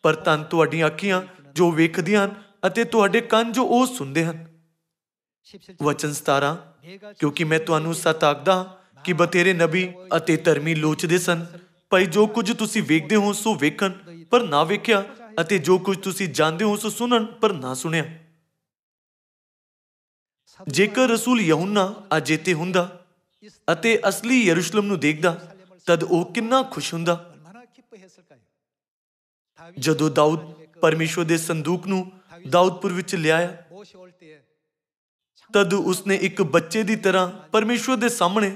[SPEAKER 1] ਪਰ ਤਨ ਤੁਹਾਡੀਆਂ ਅੱਖੀਆਂ ਜੋ ਵੇਖਦੀਆਂ ਅਤੇ ਤੁਹਾਡੇ ਕੰਨ ਜੋ ਉਹ ਸੁਣਦੇ ਹਨ ਵਚਨ 17 ਕਿਉਂਕਿ ਮੈਂ ਤੁਹਾਨੂੰ ਸਤ ਆਖਦਾ ਕਿ ਬਤੇਰੇ ਨਬੀ ਅਤੇ ਧਰਮੀ ਲੋਚਦੇ ਸਨ ਭਈ ਜੋ ਕੁਝ ਤੁਸੀਂ ਵੇਖਦੇ ਹੋ ਸੋ ਵੇਖਣ ਪਰ ਨਾ ਵੇਖਿਆ ਅਤੇ ਜੋ ਕੁਝ ਤੁਸੀਂ ਜਾਣਦੇ ਹੋ ਸੋ ਸੁਣਨ ਪਰ ਨਾ ਸੁਣਿਆ ਜੇਕਰ ਰਸੂਲ ਯਹੂਨਾ ਅਜੇਤੇ ਹੁੰਦਾ ਅਤੇ ਅਸਲੀ ਯਰੂਸ਼ਲਮ ਨੂੰ ਦੇਖਦਾ ਤਦ ਉਹ ਕਿੰਨਾ ਖੁਸ਼ ਹੁੰਦਾ ਜਦੋਂ ਦਾਊਦ ਪਰਮੇਸ਼ਵਰ ਦੇ ਸੰਦੂਕ ਨੂੰ ਦਾਊਦਪੁਰ ਵਿੱਚ ਲਿਆਇਆ ਤਦ ਉਸਨੇ ਇੱਕ ਬੱਚੇ ਦੀ ਤਰ੍ਹਾਂ ਪਰਮੇਸ਼ਵਰ ਦੇ ਸਾਹਮਣੇ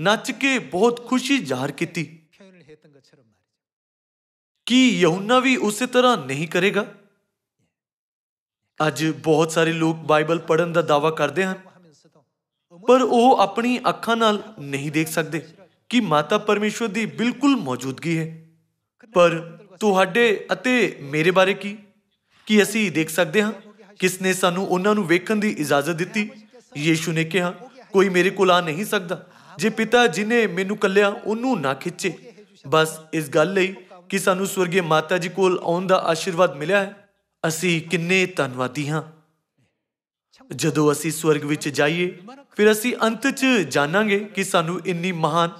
[SPEAKER 1] ਨੱਚ ਕੇ ਬਹੁਤ ਖੁਸ਼ੀ ਜ਼ਾਹਰ ਕੀਤੀ ਕੀ ਯਹੂਨਾ ਵੀ ਉਸੇ ਤਰ੍ਹਾਂ ਨਹੀਂ ਕਰੇਗਾ ਅੱਜ ਬਹੁਤ ਸਾਰੇ ਲੋਕ ਬਾਈਬਲ ਪੜਨ ਦਾ ਦਾਵਾ ਕਰਦੇ ਹਨ ਪਰ ਉਹ ਆਪਣੀ ਅੱਖਾਂ ਨਾਲ ਨਹੀਂ ਦੇਖ ਸਕਦੇ ਕਿ ਮਾਤਾ ਪਰਮੇਸ਼ਵਰ ਦੀ ਬਿਲਕੁਲ ਮੌਜੂਦਗੀ ਹੈ ਪਰ ਤੁਹਾਡੇ ਅਤੇ ਮੇਰੇ ਬਾਰੇ ਕੀ ਕਿ ਅਸੀਂ ਦੇਖ ਸਕਦੇ ਹਾਂ ਕਿਸ ਨੇ ਸਾਨੂੰ ਉਹਨਾਂ ਨੂੰ ਵੇਖਣ ਦੀ ਇਜਾਜ਼ਤ ਦਿੱਤੀ ਯੀਸ਼ੂ ਨੇ ਕਿਹਾ ਕੋਈ ਮੇਰੇ ਕੋਲ ਆ ਨਹੀਂ ਸਕਦਾ ਜੇ ਪਿਤਾ ਜਿਨੇ ਮੈਨੂੰ ਕੱਲਿਆ ਉਹਨੂੰ ਨਾ ਖਿੱਚੇ ਬਸ ਇਸ ਗੱਲ ਲਈ ਕਿ ਸਾਨੂੰ ਸਵਰਗੀ ਮਾਤਾ ਜੀ ਕੋਲ ਆਉਣ ਦਾ ਆਸ਼ੀਰਵਾਦ ਮਿਲਿਆ ਹੈ ਅਸੀਂ ਕਿੰਨੇ ਧੰਨਵਾਦੀ ਹਾਂ ਜਦੋਂ ਅਸੀਂ ਸਵਰਗ ਵਿੱਚ ਜਾਈਏ ਫਿਰ ਅਸੀਂ ਅੰਤ 'ਚ ਜਾਣਾਂਗੇ ਕਿ ਸਾਨੂੰ ਇੰਨੀ ਮਹਾਨ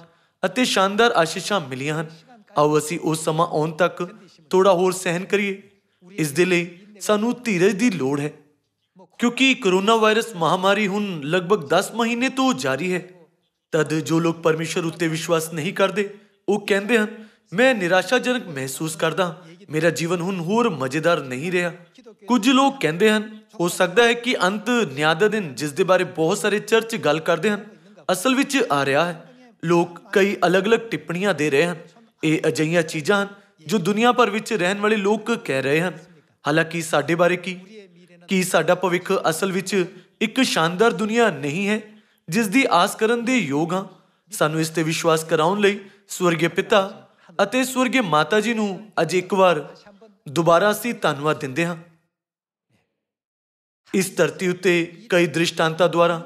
[SPEAKER 1] ਅਤੇ ਸ਼ਾਨਦਾਰ ਆਸ਼ੀਸ਼ਾਂ ਮਿਲੀਆਂ ਹਨ ਆਓ ਅਸੀਂ ਉਸ ਸਮਾਂ ਆਉਣ ਤੱਕ ਥੋੜਾ ਹੋਰ ਸਹਿਨ ਕਰੀਏ ਇਸ ਦੇ ਲਈ ਸਾਨੂੰ ਧੀਰਜ ਦੀ ਲੋੜ ਹੈ ਕਿਉਂਕਿ ਕੋਰੋਨਾ ਵਾਇਰਸ ਮਹਾਮਾਰੀ ਹੁਣ ਲਗਭਗ 10 ਮਹੀਨੇ ਤੋਂ ਜਾਰੀ ਹੈ ਤਦ ਜੋ ਲੋਕ ਪਰਮੇਸ਼ਰ ਉੱਤੇ ਵਿਸ਼ਵਾਸ ਨਹੀਂ ਕਰਦੇ ਉਹ ਕਹਿੰਦੇ ਹਨ ਮੈਂ ਨਿਰਾਸ਼ਾਜਨਕ ਮਹਿਸੂਸ ਕਰਦਾ ਮੇਰਾ ਜੀਵਨ ਹੁਣ ਹੋਰ ਮਜ਼ੇਦਾਰ ਨਹੀਂ ਰਿਹਾ ਕੁਝ ਲੋਕ ਕਹਿੰਦੇ ਹਨ ਹੋ ਸਕਦਾ ਹੈ ਕਿ ਅੰਤ ਨਿਆਂ ਦਾ ਦਿਨ ਜਿਸ ਦੇ ਬਾਰੇ ਬਹੁਤ ਸਾਰੇ ਚਰਚ ਗੱਲ ਕਰਦੇ ਹਨ ਅਸਲ ਵਿੱਚ ਆ ਰਿਹਾ ਹੈ ਲੋਕ ਕਈ ਅਲੱਗ-ਅਲੱਗ ਟਿੱਪਣੀਆਂ ਦੇ ਰਹੇ ਹਨ ਇਹ ਅਜਈਆਂ ਚੀਜ਼ਾਂ ਹਨ ਜੋ ਦੁਨੀਆ ਭਰ ਵਿੱਚ ਰਹਿਣ ਵਾਲੇ ਲੋਕ ਕਹਿ ਰਹੇ ਹਨ ਹਾਲਾਂਕਿ ਸਾਡੇ ਬਾਰੇ ਕੀ ਕੀ ਸਾਡਾ ਭਵਿੱਖ ਅਸਲ ਵਿੱਚ ਇੱਕ ਸ਼ਾਨਦਾਰ ਦੁਨੀਆ ਨਹੀਂ ਹੈ ਜਿਸ ਦੀ ਆਸ ਕਰਨ ਦੇ ਯੋਗ ਹਾਂ ਸਾਨੂੰ ਇਸ ਤੇ ਵਿਸ਼ਵਾਸ ਕਰਾਉਣ ਲਈ ਸਵਰਗੀ ਪਿਤਾ ਅਤੇ ਸਵਰਗੀ ਮਾਤਾ ਜੀ ਨੂੰ ਅੱਜ ਇੱਕ ਵਾਰ ਦੁਬਾਰਾ ਅਸੀਂ ਧੰਨਵਾਦ ਦਿੰਦੇ ਹਾਂ ਇਸ ਧਰਤੀ ਉੱਤੇ ਕਈ ਦ੍ਰਿਸ਼ਟਾਂਤਾਂ ਦੁਆਰਾ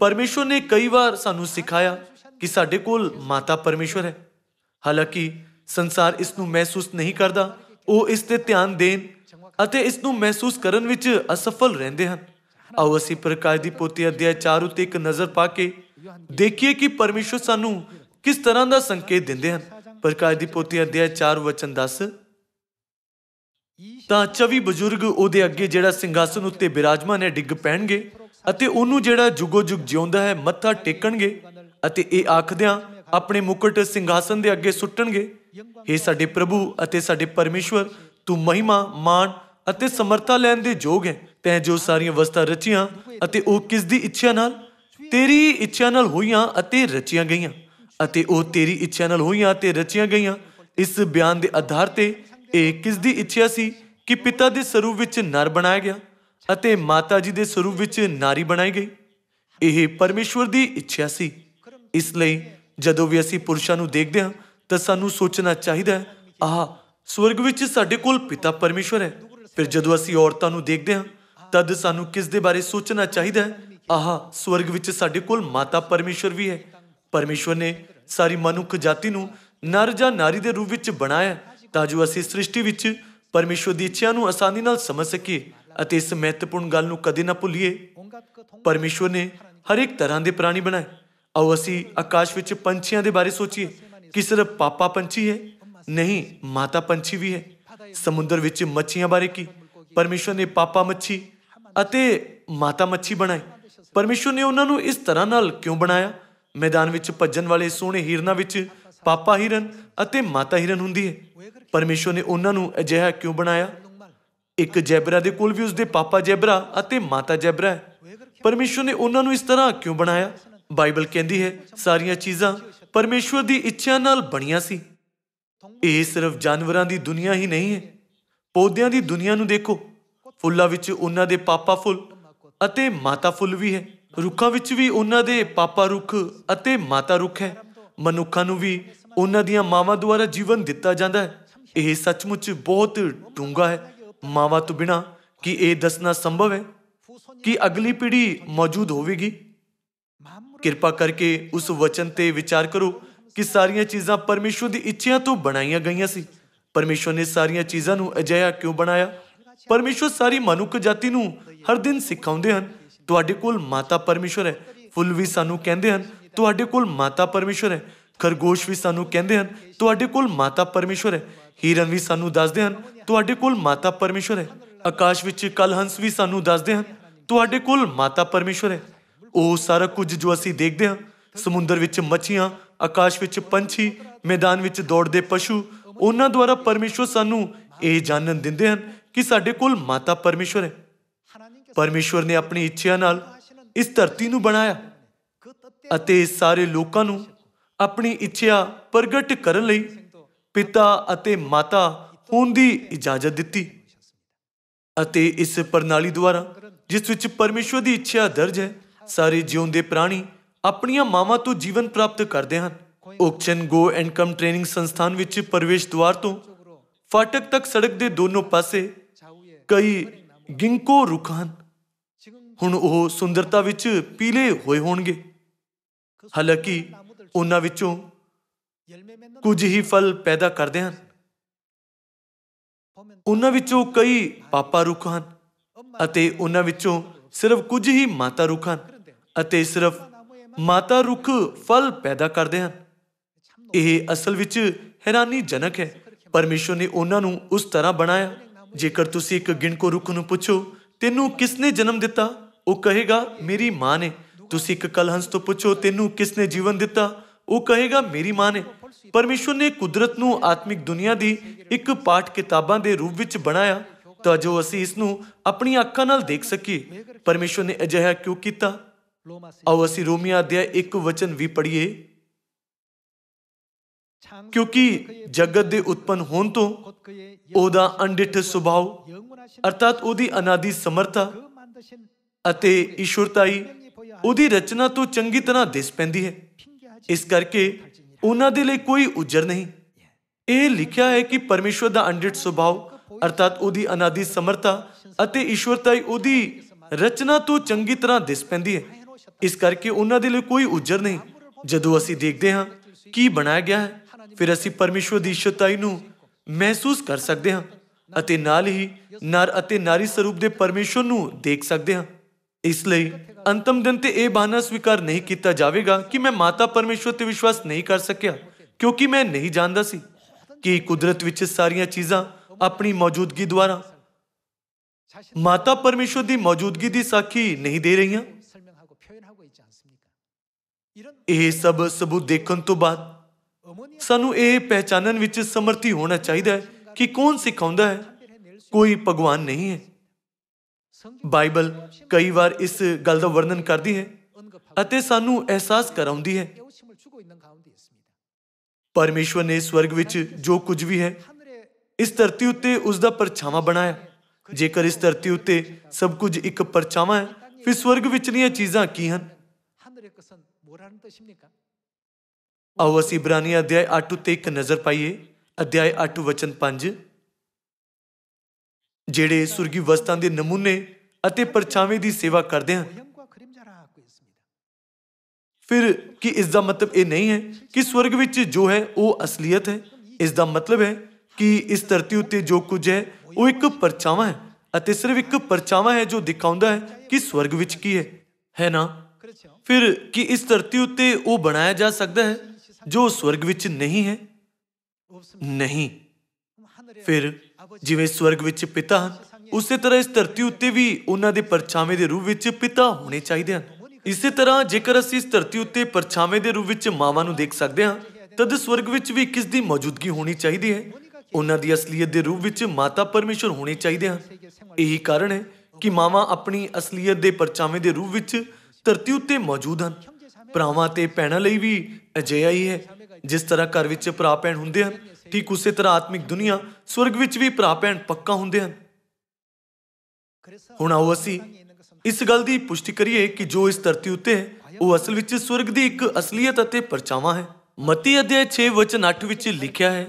[SPEAKER 1] ਪਰਮੇਸ਼ਵਰ ਨੇ ਕਈ ਵਾਰ ਸਾਨੂੰ ਸਿਖਾਇਆ ਕਿ ਸਾਡੇ ਕੋਲ ਮਾਤਾ ਪਰਮੇਸ਼ਵਰ ਹੈ ਹਾਲਾਂਕਿ ਸੰਸਾਰ ਇਸ ਨੂੰ ਮਹਿਸੂਸ ਨਹੀਂ ਕਰਦਾ ਉਹ ਇਸ ਤੇ ਧਿਆਨ ਦੇਣ ਅਤੇ ਇਸ ਨੂੰ ਮਹਿਸੂਸ ਕਰਨ ਵਿੱਚ ਅਸਫਲ ਰਹਿੰਦੇ ਹਨ ਆਓ ਅਸੀਂ ਪ੍ਰਕਾਸ਼ ਦੀ ਪੋਤੀ ਅਧਿਆਇ 4 ਉੱਤੇ ਇੱਕ ਨਜ਼ਰ ਪਾ ਕੇ ਦੇਖੀਏ ਕਿ ਪਰਮੇਸ਼ਵਰ ਸਾਨੂੰ ਕਿਸ ਤਰ੍ਹਾਂ ਦਾ ਸੰਕੇਤ ਦਿੰਦੇ ਹਨ ਪ੍ਰਕਾਸ਼ ਦੀ ਪੋਤੀ ਅਧਿਆਇ 4 ਵਚਨ 10 ਤਾਂ 24 ਬਜ਼ੁਰਗ ਉਹਦੇ ਅੱਗੇ ਜਿਹੜਾ ਸਿੰਘਾਸਨ ਉੱਤੇ ਬਿਰਾਜਮਾਨ ਹੈ ਡਿੱਗ ਪੈਣਗੇ ਅਤੇ ਉਹਨੂੰ ਜਿਹੜਾ ਜੁਗੋ ਜੁਗ ਜਿਉਂਦਾ ਹੈ ਮੱਥਾ ਟੇਕਣਗੇ ਅਤੇ ਇਹ ਆਖਦਿਆਂ ਆਪਣੇ ਮੁਕਟ ਸਿੰਘਾਸਨ ਦੇ ਅੱਗੇ ਸੁੱਟਣਗੇ हे ਸਾਡੇ ਪ੍ਰਭੂ ਅਤੇ ਸਾਡੇ ਪਰਮੇਸ਼ਵਰ ਤੂੰ ਮਹਿਮਾ ਮਾਣ ਅਤੇ ਸਮਰਥਾ ਲੈਣ ਦੇ ਯੋਗ ਹੈ ਤੈਂ ਜੋ ਸਾਰੀਆਂ ਵਸਤਾਂ ਰਚੀਆਂ ਅਤੇ ਉਹ ਕਿਸ ਦੀ ਇੱਛਾ ਨਾਲ ਤੇਰੀ ਇੱਛਾ ਨਾਲ ਹੋਈਆਂ ਅਤੇ ਰਚੀਆਂ ਗਈਆਂ ਅਤੇ ਉਹ ਤੇਰੀ ਇੱਛਾ ਨਾਲ ਹੋਈਆਂ ਤੇ ਰਚੀਆਂ ਗਈਆਂ ਇਸ ਬਿਆਨ ਦੇ ਆਧਾਰ ਤੇ ਇਹ ਕਿਸ ਦੀ ਇੱਛਾ ਸੀ ਕਿ ਪਿਤਾ ਦੇ ਸਰੂਪ ਵਿੱਚ ਨਰ ਬਣਾਇਆ ਗਿਆ ਅਤੇ ਮਾਤਾ ਜੀ ਦੇ ਸਰੂਪ ਵਿੱਚ ਨਾਰੀ ਬਣਾਈ ਗਈ ਇਹ ਪਰਮੇਸ਼ਵਰ ਦੀ ਇੱਛਾ ਸੀ ਇਸ ਲਈ ਜਦੋਂ ਵੀ ਅਸੀਂ ਪੁਰਸ਼ਾਂ ਨੂੰ ਦੇਖਦੇ ਹਾਂ ਤਾਂ ਸਾਨੂੰ ਸੋਚਣਾ ਚਾਹੀਦਾ ਹੈ ਆਹ ਸਵਰਗ ਵਿੱਚ ਸਾਡੇ ਕੋਲ ਪਿਤਾ ਪਰਮੇਸ਼ਵਰ ਹੈ ਫਿਰ ਜਦੋਂ ਅਸੀਂ ਔਰਤਾਂ ਨੂੰ ਦੇਖਦੇ ਹਾਂ ਤਦ ਸਾਨੂੰ ਕਿਸ ਦੇ ਬਾਰੇ ਸੋਚਣਾ ਚਾਹੀਦਾ ਹੈ ਆਹ ਸਵਰਗ ਵਿੱਚ ਸਾਡੇ ਕੋਲ ਮਾਤਾ ਪਰਮੇਸ਼ਵਰ ਵੀ ਹੈ ਪਰਮੇਸ਼ਵਰ ਨੇ ਸਾਰੀ ਮਨੁੱਖ ਜਾਤੀ ਨੂੰ ਨਰ ਜਾਂ ਨਾਰੀ ਦੇ ਰੂਪ ਵਿੱਚ ਬਣਾਇਆ ਤਾਂ ਜੋ ਅਸੀਂ ਸ੍ਰਿਸ਼ਟੀ ਵਿੱਚ ਪਰਮੇਸ਼ਵਰ ਦੀ ਇੱਛਾ ਨੂੰ ਆਸਾਨੀ ਨਾਲ ਸਮਝ ਸਕੀਏ ਅਤੇ ਇਸ ਮਹੱਤਵਪੂਰਨ ਗੱਲ ਨੂੰ ਕਦੇ ਨਾ ਭੁੱਲੀਏ ਪਰਮੇਸ਼ਵਰ ਨੇ ਹਰ ਇੱਕ ਤਰ੍ਹਾਂ ਦੇ ਪ੍ਰਾਣੀ ਬਣਾਏ ਆਓ ਅਸੀਂ ਆਕਾਸ਼ ਵਿੱਚ ਪੰਛੀਆਂ ਦੇ ਬਾਰੇ ਸੋਚੀਏ ਕਿ ਸਿਰਫ ਪਾਪਾ ਪੰਛੀ ਹੈ ਨਹੀਂ ਮਾਤਾ ਪੰਛੀ ਵੀ ਹੈ ਸਮੁੰਦਰ ਵਿੱਚ ਮੱਛੀਆਂ ਬਾਰੇ ਕੀ ਪਰਮੇਸ਼ਵਰ ਨੇ ਪਾਪਾ ਮੱਛੀ ਅਤੇ ਮਾਤਾ ਮੱਛੀ ਬਣਾਈ ਪਰਮੇਸ਼ਵਰ ਨੇ ਉਹਨਾਂ ਨੂੰ ਇਸ ਤਰ੍ਹਾਂ ਨਾਲ ਕਿਉਂ ਬਣਾਇਆ ਮੈਦਾਨ ਵਿੱਚ ਭੱਜਣ ਵਾਲੇ ਸੋਹਣੇ ਹਿਰਨਾਂ ਵਿੱਚ ਪਾਪਾ ਹਿਰਨ ਅਤੇ ਮਾਤਾ ਹਿਰਨ ਹੁੰਦੀ ਹੈ ਪਰਮੇਸ਼ਵਰ ਨੇ ਉਹਨਾਂ ਨੂੰ ਅਜਿਹਾ ਕਿਉਂ ਬਣਾਇਆ ਇੱਕ ਜੈਬਰਾ ਦੇ ਕੋਲ ਵੀ ਉਸਦੇ ਪਾਪਾ ਜੈਬਰਾ ਅਤੇ ਮਾਤਾ ਜੈਬਰਾ ਹੈ ਪਰਮੇਸ਼ਵਰ ਨੇ ਉਹਨਾਂ ਨੂੰ ਇਸ ਤਰ੍ਹਾਂ ਕਿਉਂ ਬਣਾਇਆ ਬਾਈਬਲ ਕਹਿੰਦੀ ਹੈ ਸਾਰੀਆਂ ਚੀਜ਼ਾਂ ਪਰਮੇਸ਼ਵਰ ਦੀ ਇੱਛਾ ਨਾਲ ਬਣੀਆਂ ਸੀ ਇਹ ਸਿਰਫ ਜਾਨਵਰਾਂ ਦੀ ਦੁਨੀਆ ਹੀ ਨਹੀਂ ਹੈ ਪੌਦਿਆਂ ਦੀ ਦੁਨੀਆ ਨੂੰ ਦੇਖੋ ਫੁੱਲਾਂ ਵਿੱਚ ਉਹਨਾਂ ਦੇ ਪਾਪਾ ਫੁੱਲ ਅਤੇ ਮਾਤਾ ਫੁੱਲ ਵੀ ਹੈ ਰੁੱਖਾਂ ਵਿੱਚ ਵੀ ਉਹਨਾਂ ਦੇ ਪਾਪਾ ਰੁੱਖ ਅਤੇ ਮਾਤਾ ਰੁੱਖ ਹੈ ਮਨੁੱਖਾਂ ਨੂੰ ਵੀ ਉਹਨਾਂ ਦੀਆਂ ਮਾਵਾਂ ਦੁਆਰਾ ਜੀਵਨ ਦਿੱਤਾ ਜਾਂਦਾ ਹੈ ਇਹ ਸੱਚਮੁੱਚ ਬਹੁਤ ਡੂੰਘਾ ਹੈ ਮਾਵਾਂ ਤੋਂ ਬਿਨਾ ਕਿ ਇਹ ਦੱਸਣਾ ਸੰਭਵ ਹੈ ਕਿ ਅਗਲੀ ਪੀੜ੍ਹੀ ਮੌਜੂਦ ਹੋਵੇਗੀ ਕਿਰਪਾ ਕਰਕੇ ਉਸ ਵਚਨ ਤੇ ਵਿਚਾਰ ਕਰੋ ਕਿ ਸਾਰੀਆਂ ਚੀਜ਼ਾਂ ਪਰਮੇਸ਼ਵਰ ਦੀ ਇੱਛਿਆ ਤੋਂ ਬਣਾਈਆਂ ਗਈਆਂ ਸੀ ਪਰਮੇਸ਼ਵਰ ਨੇ ਸਾਰੀਆਂ ਚੀਜ਼ਾਂ ਨੂੰ ਅਜਿਹਾ ਕਿਉਂ ਬਣਾਇਆ ਪਰਮੇਸ਼ਵਰ ਸਾਰੀ ਮਨੁੱਖ ਜਾਤੀ ਨੂੰ ਹਰ ਦਿਨ ਸਿਖਾਉਂਦੇ ਹਨ ਤੁਹਾਡੇ ਕੋਲ ਮਾਤਾ ਪਰਮੇਸ਼ਵਰ ਹੈ ਫੁੱਲ ਵੀ ਸਾਨੂੰ ਕਹਿੰਦੇ ਹਨ ਤੁਹਾਡੇ ਕੋਲ ਮਾਤਾ ਪਰਮੇਸ਼ਵਰ ਹੈ ਖਰਗੋਸ਼ ਵੀ ਸਾਨੂੰ ਕਹਿੰਦੇ ਹਨ ਤੁਹਾਡੇ ਕੋਲ ਮਾਤਾ ਪਰਮੇਸ਼ਵਰ ਹੈ ਹੀਰਨ ਵੀ ਸਾਨੂੰ ਦੱਸਦੇ ਹਨ ਤੁਹਾਡੇ ਕੋਲ ਮਾਤਾ ਪਰਮੇਸ਼ਵਰ ਹੈ ਆਕਾਸ਼ ਵਿੱਚ ਕਲ ਹੰਸ ਵੀ ਸਾਨੂੰ ਦੱਸਦੇ ਹਨ ਤੁਹਾਡੇ ਕੋਲ ਮਾਤਾ ਪਰਮੇਸ਼ਵਰ ਹੈ ਉਹ ਸਾਰਾ ਕੁਝ ਜੋ ਅਸੀਂ ਦੇਖਦੇ ਹਾਂ ਸਮੁੰਦਰ ਵਿੱਚ ਮੱਛੀਆਂ ਆਕਾਸ਼ ਵਿੱਚ ਪੰਛੀ ਮੈਦਾਨ ਵਿੱਚ ਦੌੜਦੇ ਪਸ਼ੂ ਉਹਨਾਂ ਦੁਆਰਾ ਪਰਮੇਸ਼ਵਰ ਸਾਨੂੰ ਇਹ ਜਾਣਨ ਦਿੰਦੇ ਹਨ ਕਿ ਸਾਡੇ ਕੋਲ ਮਾਤਾ ਪਰਮੇਸ਼ਵਰ ਹੈ ਪਰਮੇਸ਼ਵਰ ਨੇ ਆਪਣੀ ਇੱਛਾ ਨਾਲ ਇਸ ਧਰਤੀ ਨੂੰ ਬਣਾਇਆ ਅਤੇ ਸਾਰੇ ਲੋਕਾਂ ਨੂੰ ਆਪਣੀ ਇੱਛਾ ਪ੍ਰਗਟ ਕਰਨ ਲਈ ਪਿਤਾ ਅਤੇ ਮਾਤਾ ਹੋਣ ਦੀ ਇਜਾਜ਼ਤ ਦਿੱਤੀ ਅਤੇ ਇਸ ਪ੍ਰਣਾਲੀ ਦੁਆਰਾ ਜਿਸ ਵਿੱਚ ਪਰਮੇਸ਼ਵਰ ਦੀ ਇੱਛਾ ਦਰਜ ਹੈ ਸਾਰੇ ਜਿਉਂਦੇ ਪ੍ਰਾਣੀ ਆਪਣੀਆਂ ਮਾਵਾਂ ਤੋਂ ਜੀਵਨ ਪ੍ਰਾਪਤ ਕਰਦੇ ਹਨ ਓਕਚਨ ਗੋ ਐਂਡ ਕਮ ਟ੍ਰੇਨਿੰਗ ਸੰਸਥਾਨ ਵਿੱਚ ਪ੍ਰਵੇਸ਼ ਦੁਆਰ ਤੋਂ ਫਾਟਕ ਤੱਕ ਸੜਕ ਦੇ ਦੋਨੋਂ ਪਾਸੇ ਕਈ ਗਿੰਕੋ ਰੁੱਖ ਹਨ ਹੁਣ ਉਹ ਸੁੰਦਰਤਾ ਵਿੱਚ ਪੀਲੇ ਹੋਏ ਹੋਣਗੇ ਹਾਲਾਂਕਿ ਉਹਨਾਂ ਵਿੱਚੋਂ ਕੁਝ ਹੀ ਫਲ ਪੈਦਾ ਕਰਦੇ ਹਨ ਉਹਨਾਂ ਵਿੱਚੋਂ ਕਈ ਪਾਪਾ ਰੁੱਖ ਹਨ ਅਤੇ ਉਹਨਾਂ ਵਿੱਚੋਂ ਸਿਰਫ ਕੁਝ ਹੀ ਮਾਤਾ ਰੁੱਖ ਹਨ ਅਤੇ ਸਿਰਫ ਮਾਤਾ ਰੁੱਖ ਫਲ ਪੈਦਾ ਕਰਦੇ ਹਨ ਇਹ ਅਸਲ ਵਿੱਚ ਹੈਰਾਨੀਜਨਕ ਹੈ ਪਰਮੇਸ਼ਰ ਨੇ ਉਹਨਾਂ ਨੂੰ ਉਸ ਤਰ੍ਹਾਂ ਬਣਾਇਆ ਜੇਕਰ ਤੁਸੀਂ ਇੱਕ ਗਿਣਕੋ ਰੁੱਖ ਨੂੰ ਪੁੱਛੋ ਤੈਨੂੰ ਕਿਸ ਨੇ ਜਨਮ ਦਿੱਤਾ ਉਹ ਕਹੇਗਾ ਮੇਰੀ ਮਾਂ ਨੇ ਤੁਸੀਂ ਇੱਕ ਕਲਹੰਸ ਤੋਂ ਪੁੱਛੋ ਤੈਨੂੰ ਕਿਸ ਨੇ ਜੀਵਨ ਦਿੱਤਾ ਉਹ ਕਹੇਗਾ ਮੇਰੀ ਮਾਂ ਨੇ ਪਰਮੇਸ਼ਵਰ ਨੇ ਕੁਦਰਤ ਨੂੰ ਆਤਮਿਕ ਦੁਨੀਆ ਦੀ ਇੱਕ ਪਾਠ ਕਿਤਾਬਾਂ ਦੇ ਰੂਪ ਵਿੱਚ ਬਣਾਇਆ ਤਾਂ ਜੋ ਅਸੀਂ ਇਸ ਨੂੰ ਆਪਣੀਆਂ ਅੱਖਾਂ ਨਾਲ ਦੇਖ ਸਕੀਏ ਪਰਮੇਸ਼ਵਰ ਨੇ ਅਜਿਹਾ ਕਿਉਂ ਕੀਤਾ ਆਓ ਅਸੀਂ ਰੋਮੀਆਂ ਅਧਿਆਇ 1 ਵਚਨ ਵੀ ਪੜ੍ਹੀਏ ਕਿਉਂਕਿ ਜਗਤ ਦੇ ਉਤਪਨ ਹੋਣ ਤੋਂ ਉਹਦਾ ਅਣਡਿੱਠ ਸੁਭਾਅ ਅਰਥਾਤ ਉਹਦੀ ਅਨਾਦੀ ਸਮਰਥਾ ਅਤੇ ਈਸ਼ੁਰਤਾਈ ਉਹਦੀ ਰਚਨਾ ਤੋਂ ਚੰਗੀ ਤਰ੍ਹਾਂ ਦਿਸ ਪੈਂਦੀ ਹੈ ਇਸ ਕਰਕੇ ਉਹਨਾਂ ਦੇ ਲਈ ਕੋਈ ਉਜਰ ਨਹੀਂ ਇਹ ਲਿਖਿਆ ਹੈ ਕਿ ਪਰਮੇਸ਼ਵਰ ਦਾ ਅਣਡਿਟ ਸੁਭਾਅ ਅਰਥਾਤ ਉਹਦੀ ਅਨਾਦੀ ਸਮਰਤਾ ਅਤੇ ਈਸ਼ੁਰਤਾਈ ਉਹਦੀ ਰਚਨਾ ਤੋਂ ਚੰਗੀ ਤਰ੍ਹਾਂ ਦਿਸ ਪੈਂਦੀ ਹੈ ਇਸ ਕਰਕੇ ਉਹਨਾਂ ਦੇ ਲਈ ਕੋਈ ਉਜਰ ਨਹੀਂ ਜਦੋਂ ਅਸੀਂ ਦੇਖਦੇ ਹਾਂ ਕੀ ਬਣਾਇਆ ਗਿਆ ਹੈ ਫਿਰ ਅਸੀਂ ਪਰਮੇਸ਼ਵਰ ਦੀ ਈਸ਼ੁਰਤਾਈ ਨੂੰ ਮਹਿਸੂਸ ਕਰ ਸਕਦੇ ਹਾਂ ਅਤੇ ਨਾਲ ਹੀ ਨਰ ਅਤੇ ਨਾਰੀ ਸਰੂਪ ਦੇ ਪਰਮੇਸ਼ਵਰ ਨੂੰ ਦੇਖ ਸਕਦੇ ਹਾਂ ਇਸ ਲਈ ਅੰਤਮ ਦਿਨ ਤੇ ਇਹ ਬਹਾਨਾ ਸਵੀਕਾਰ ਨਹੀਂ ਕੀਤਾ ਜਾਵੇਗਾ ਕਿ ਮੈਂ ਮਾਤਾ ਪਰਮੇਸ਼ਵਰ ਤੇ ਵਿਸ਼ਵਾਸ ਨਹੀਂ ਕਰ ਸਕਿਆ ਕਿਉਂਕਿ ਮੈਂ ਨਹੀਂ ਜਾਣਦਾ ਸੀ ਕਿ ਕੁਦਰਤ ਵਿੱਚ ਸਾਰੀਆਂ ਚੀਜ਼ਾਂ ਆਪਣੀ ਮੌਜੂਦਗੀ ਦੁਆਰਾ ਮਾਤਾ ਪਰਮੇਸ਼ਵਰ ਦੀ ਮੌਜੂਦਗੀ ਦੀ ਸਾਖੀ ਨਹੀਂ ਦੇ ਰਹੀਆਂ ਇਹ ਸਭ ਸਬੂਤ ਦੇਖਣ ਤੋਂ ਬਾਅਦ ਸਾਨੂੰ ਇਹ ਪਹਿਚਾਨਣ ਵਿੱਚ ਸਮਰਥੀ ਹੋਣਾ ਚਾਹੀਦਾ ਹੈ ਕਿ ਕੌਣ ਸਿਖਾਉਂਦਾ ਹੈ ਕੋਈ ਭਗਵਾਨ ਨਹੀਂ ਹੈ ਬਾਈਬਲ ਕਈ ਵਾਰ ਇਸ ਗੱਲ ਦਾ ਵਰਣਨ ਕਰਦੀ ਹੈ ਅਤੇ ਸਾਨੂੰ ਅਹਿਸਾਸ ਕਰਾਉਂਦੀ ਹੈ ਪਰਮੇਸ਼ਵਰ ਨੇ ਸਵਰਗ ਵਿੱਚ ਜੋ ਕੁਝ ਵੀ ਹੈ ਇਸ ਧਰਤੀ ਉੱਤੇ ਉਸ ਦਾ ਪਰਛਾਵਾਂ ਬਣਾਇਆ ਜੇਕਰ ਇਸ ਧਰਤੀ ਉੱਤੇ ਸਭ ਕੁਝ ਇੱਕ ਪਰਛਾਵਾਂ ਹੈ ਫਿਰ ਸਵਰਗ ਵਿੱਚ ਵਿੱਚਲੀਆਂ ਚੀਜ਼ਾਂ ਕੀ ਹਨ ਆਓ ਅਸੀਂ ਇਬਰਾਨੀ ਅਧਿਆਇ 8 ਉੱਤੇ ਇੱਕ ਨਜ਼ਰ ਪਾਈਏ ਅਧਿਆਇ 8 ਵਚਨ 5 ਜਿਹੜੇ ਸੁਰਗੀ ਵਸਤਾਂ ਦੇ ਨਮੂਨੇ ਅਤੇ ਪਰਛਾਵੇਂ ਦੀ ਸੇਵਾ ਕਰਦੇ ਹਨ ਫਿਰ ਕੀ ਇਸ ਦਾ ਮਤਲਬ ਇਹ ਨਹੀਂ ਹੈ ਕਿ ਸਵਰਗ ਵਿੱਚ ਜੋ ਹੈ ਉਹ ਅਸਲੀਅਤ ਹੈ ਇਸ ਦਾ ਮਤਲਬ ਹੈ ਕਿ ਇਸ ਧਰਤੀ ਉੱਤੇ ਜੋ ਕੁਝ ਹੈ ਉਹ ਇੱਕ ਪਰਛਾਵਾਂ ਹੈ ਅਤੇ ਸਿਰਫ ਇੱਕ ਪਰਛਾਵਾਂ ਹੈ ਜੋ ਦਿਖਾਉਂਦਾ ਹੈ ਕਿ ਸਵਰਗ ਵਿੱਚ ਕੀ ਹੈ ਹੈ ਨਾ ਫਿਰ ਕੀ ਇਸ ਧਰਤੀ ਉੱਤੇ ਉਹ ਬਣਾਇਆ ਜਾ ਸਕਦਾ ਹੈ ਜੋ ਸਵਰਗ ਵਿੱਚ ਨਹੀਂ ਹੈ ਨਹੀਂ ਫਿਰ ਜਿਵੇਂ ਸਵਰਗ ਵਿੱਚ ਪਿਤਾ ਹਨ ਉਸੇ ਤਰ੍ਹਾਂ ਇਸ ਧਰਤੀ ਉੱਤੇ ਵੀ ਉਹਨਾਂ ਦੇ ਪਰਛਾਵੇਂ ਦੇ ਰੂਪ ਵਿੱਚ ਪਿਤਾ ਹੋਣੇ ਚਾਹੀਦੇ ਹਨ ਇਸੇ ਤਰ੍ਹਾਂ ਜੇਕਰ ਅਸੀਂ ਇਸ ਧਰਤੀ ਉੱਤੇ ਪਰਛਾਵੇਂ ਦੇ ਰੂਪ ਵਿੱਚ ਮਾਵਾਂ ਨੂੰ ਦੇਖ ਸਕਦੇ ਹਾਂ ਤਦ ਸਵਰਗ ਵਿੱਚ ਵੀ ਕਿਸ ਦੀ ਮੌਜੂਦਗੀ ਹੋਣੀ ਚਾਹੀਦੀ ਹੈ ਉਹਨਾਂ ਦੀ ਅਸਲੀਅਤ ਦੇ ਰੂਪ ਵਿੱਚ ਮਾਤਾ ਪਰਮੇਸ਼ਰ ਹੋਣੇ ਚਾਹੀਦੇ ਹਨ ਇਹੀ ਕਾਰਨ ਹੈ ਕਿ ਮਾਵਾਂ ਆਪਣੀ ਅਸਲੀਅਤ ਦੇ ਪਰਛਾਵੇਂ ਦੇ ਰੂਪ ਵਿੱਚ ਧਰਤੀ ਉੱਤੇ ਮੌਜੂਦ ਹਨ ਭਰਾਵਾਂ ਤੇ ਭੈਣਾਂ ਲਈ ਵੀ ਅਜਿਹਾ ਹੀ ਹੈ ਜਿਸ ਤਰ੍ਹਾਂ ਘਰ ਵਿੱਚ ਭਰਾ ਭੈਣ ਹੁੰਦੇ ਹਨ ਠੀਕ ਉਸੇ ਤਰ੍ਹਾਂ ਆਤਮਿਕ ਦੁਨੀਆ ਸਵਰਗ ਵਿੱਚ ਵੀ ਭਰਾ ਭੈਣ ਪੱਕਾ ਹੁੰਦੇ ਹਨ ਹੁਣ ਆਓ ਅਸੀਂ ਇਸ ਗੱਲ ਦੀ ਪੁਸ਼ਟੀ ਕਰੀਏ ਕਿ ਜੋ ਇਸ ਧਰਤੀ ਉੱਤੇ ਹੈ ਉਹ ਅਸਲ ਵਿੱਚ ਸਵਰਗ ਦੀ ਇੱਕ ਅਸਲੀਅਤ ਅਤੇ ਪਰਚਾਵਾਂ ਹੈ ਮਤੀ ਅਧਿਆਇ 6 ਵਚਨ 8 ਵਿੱਚ ਲਿਖਿਆ ਹੈ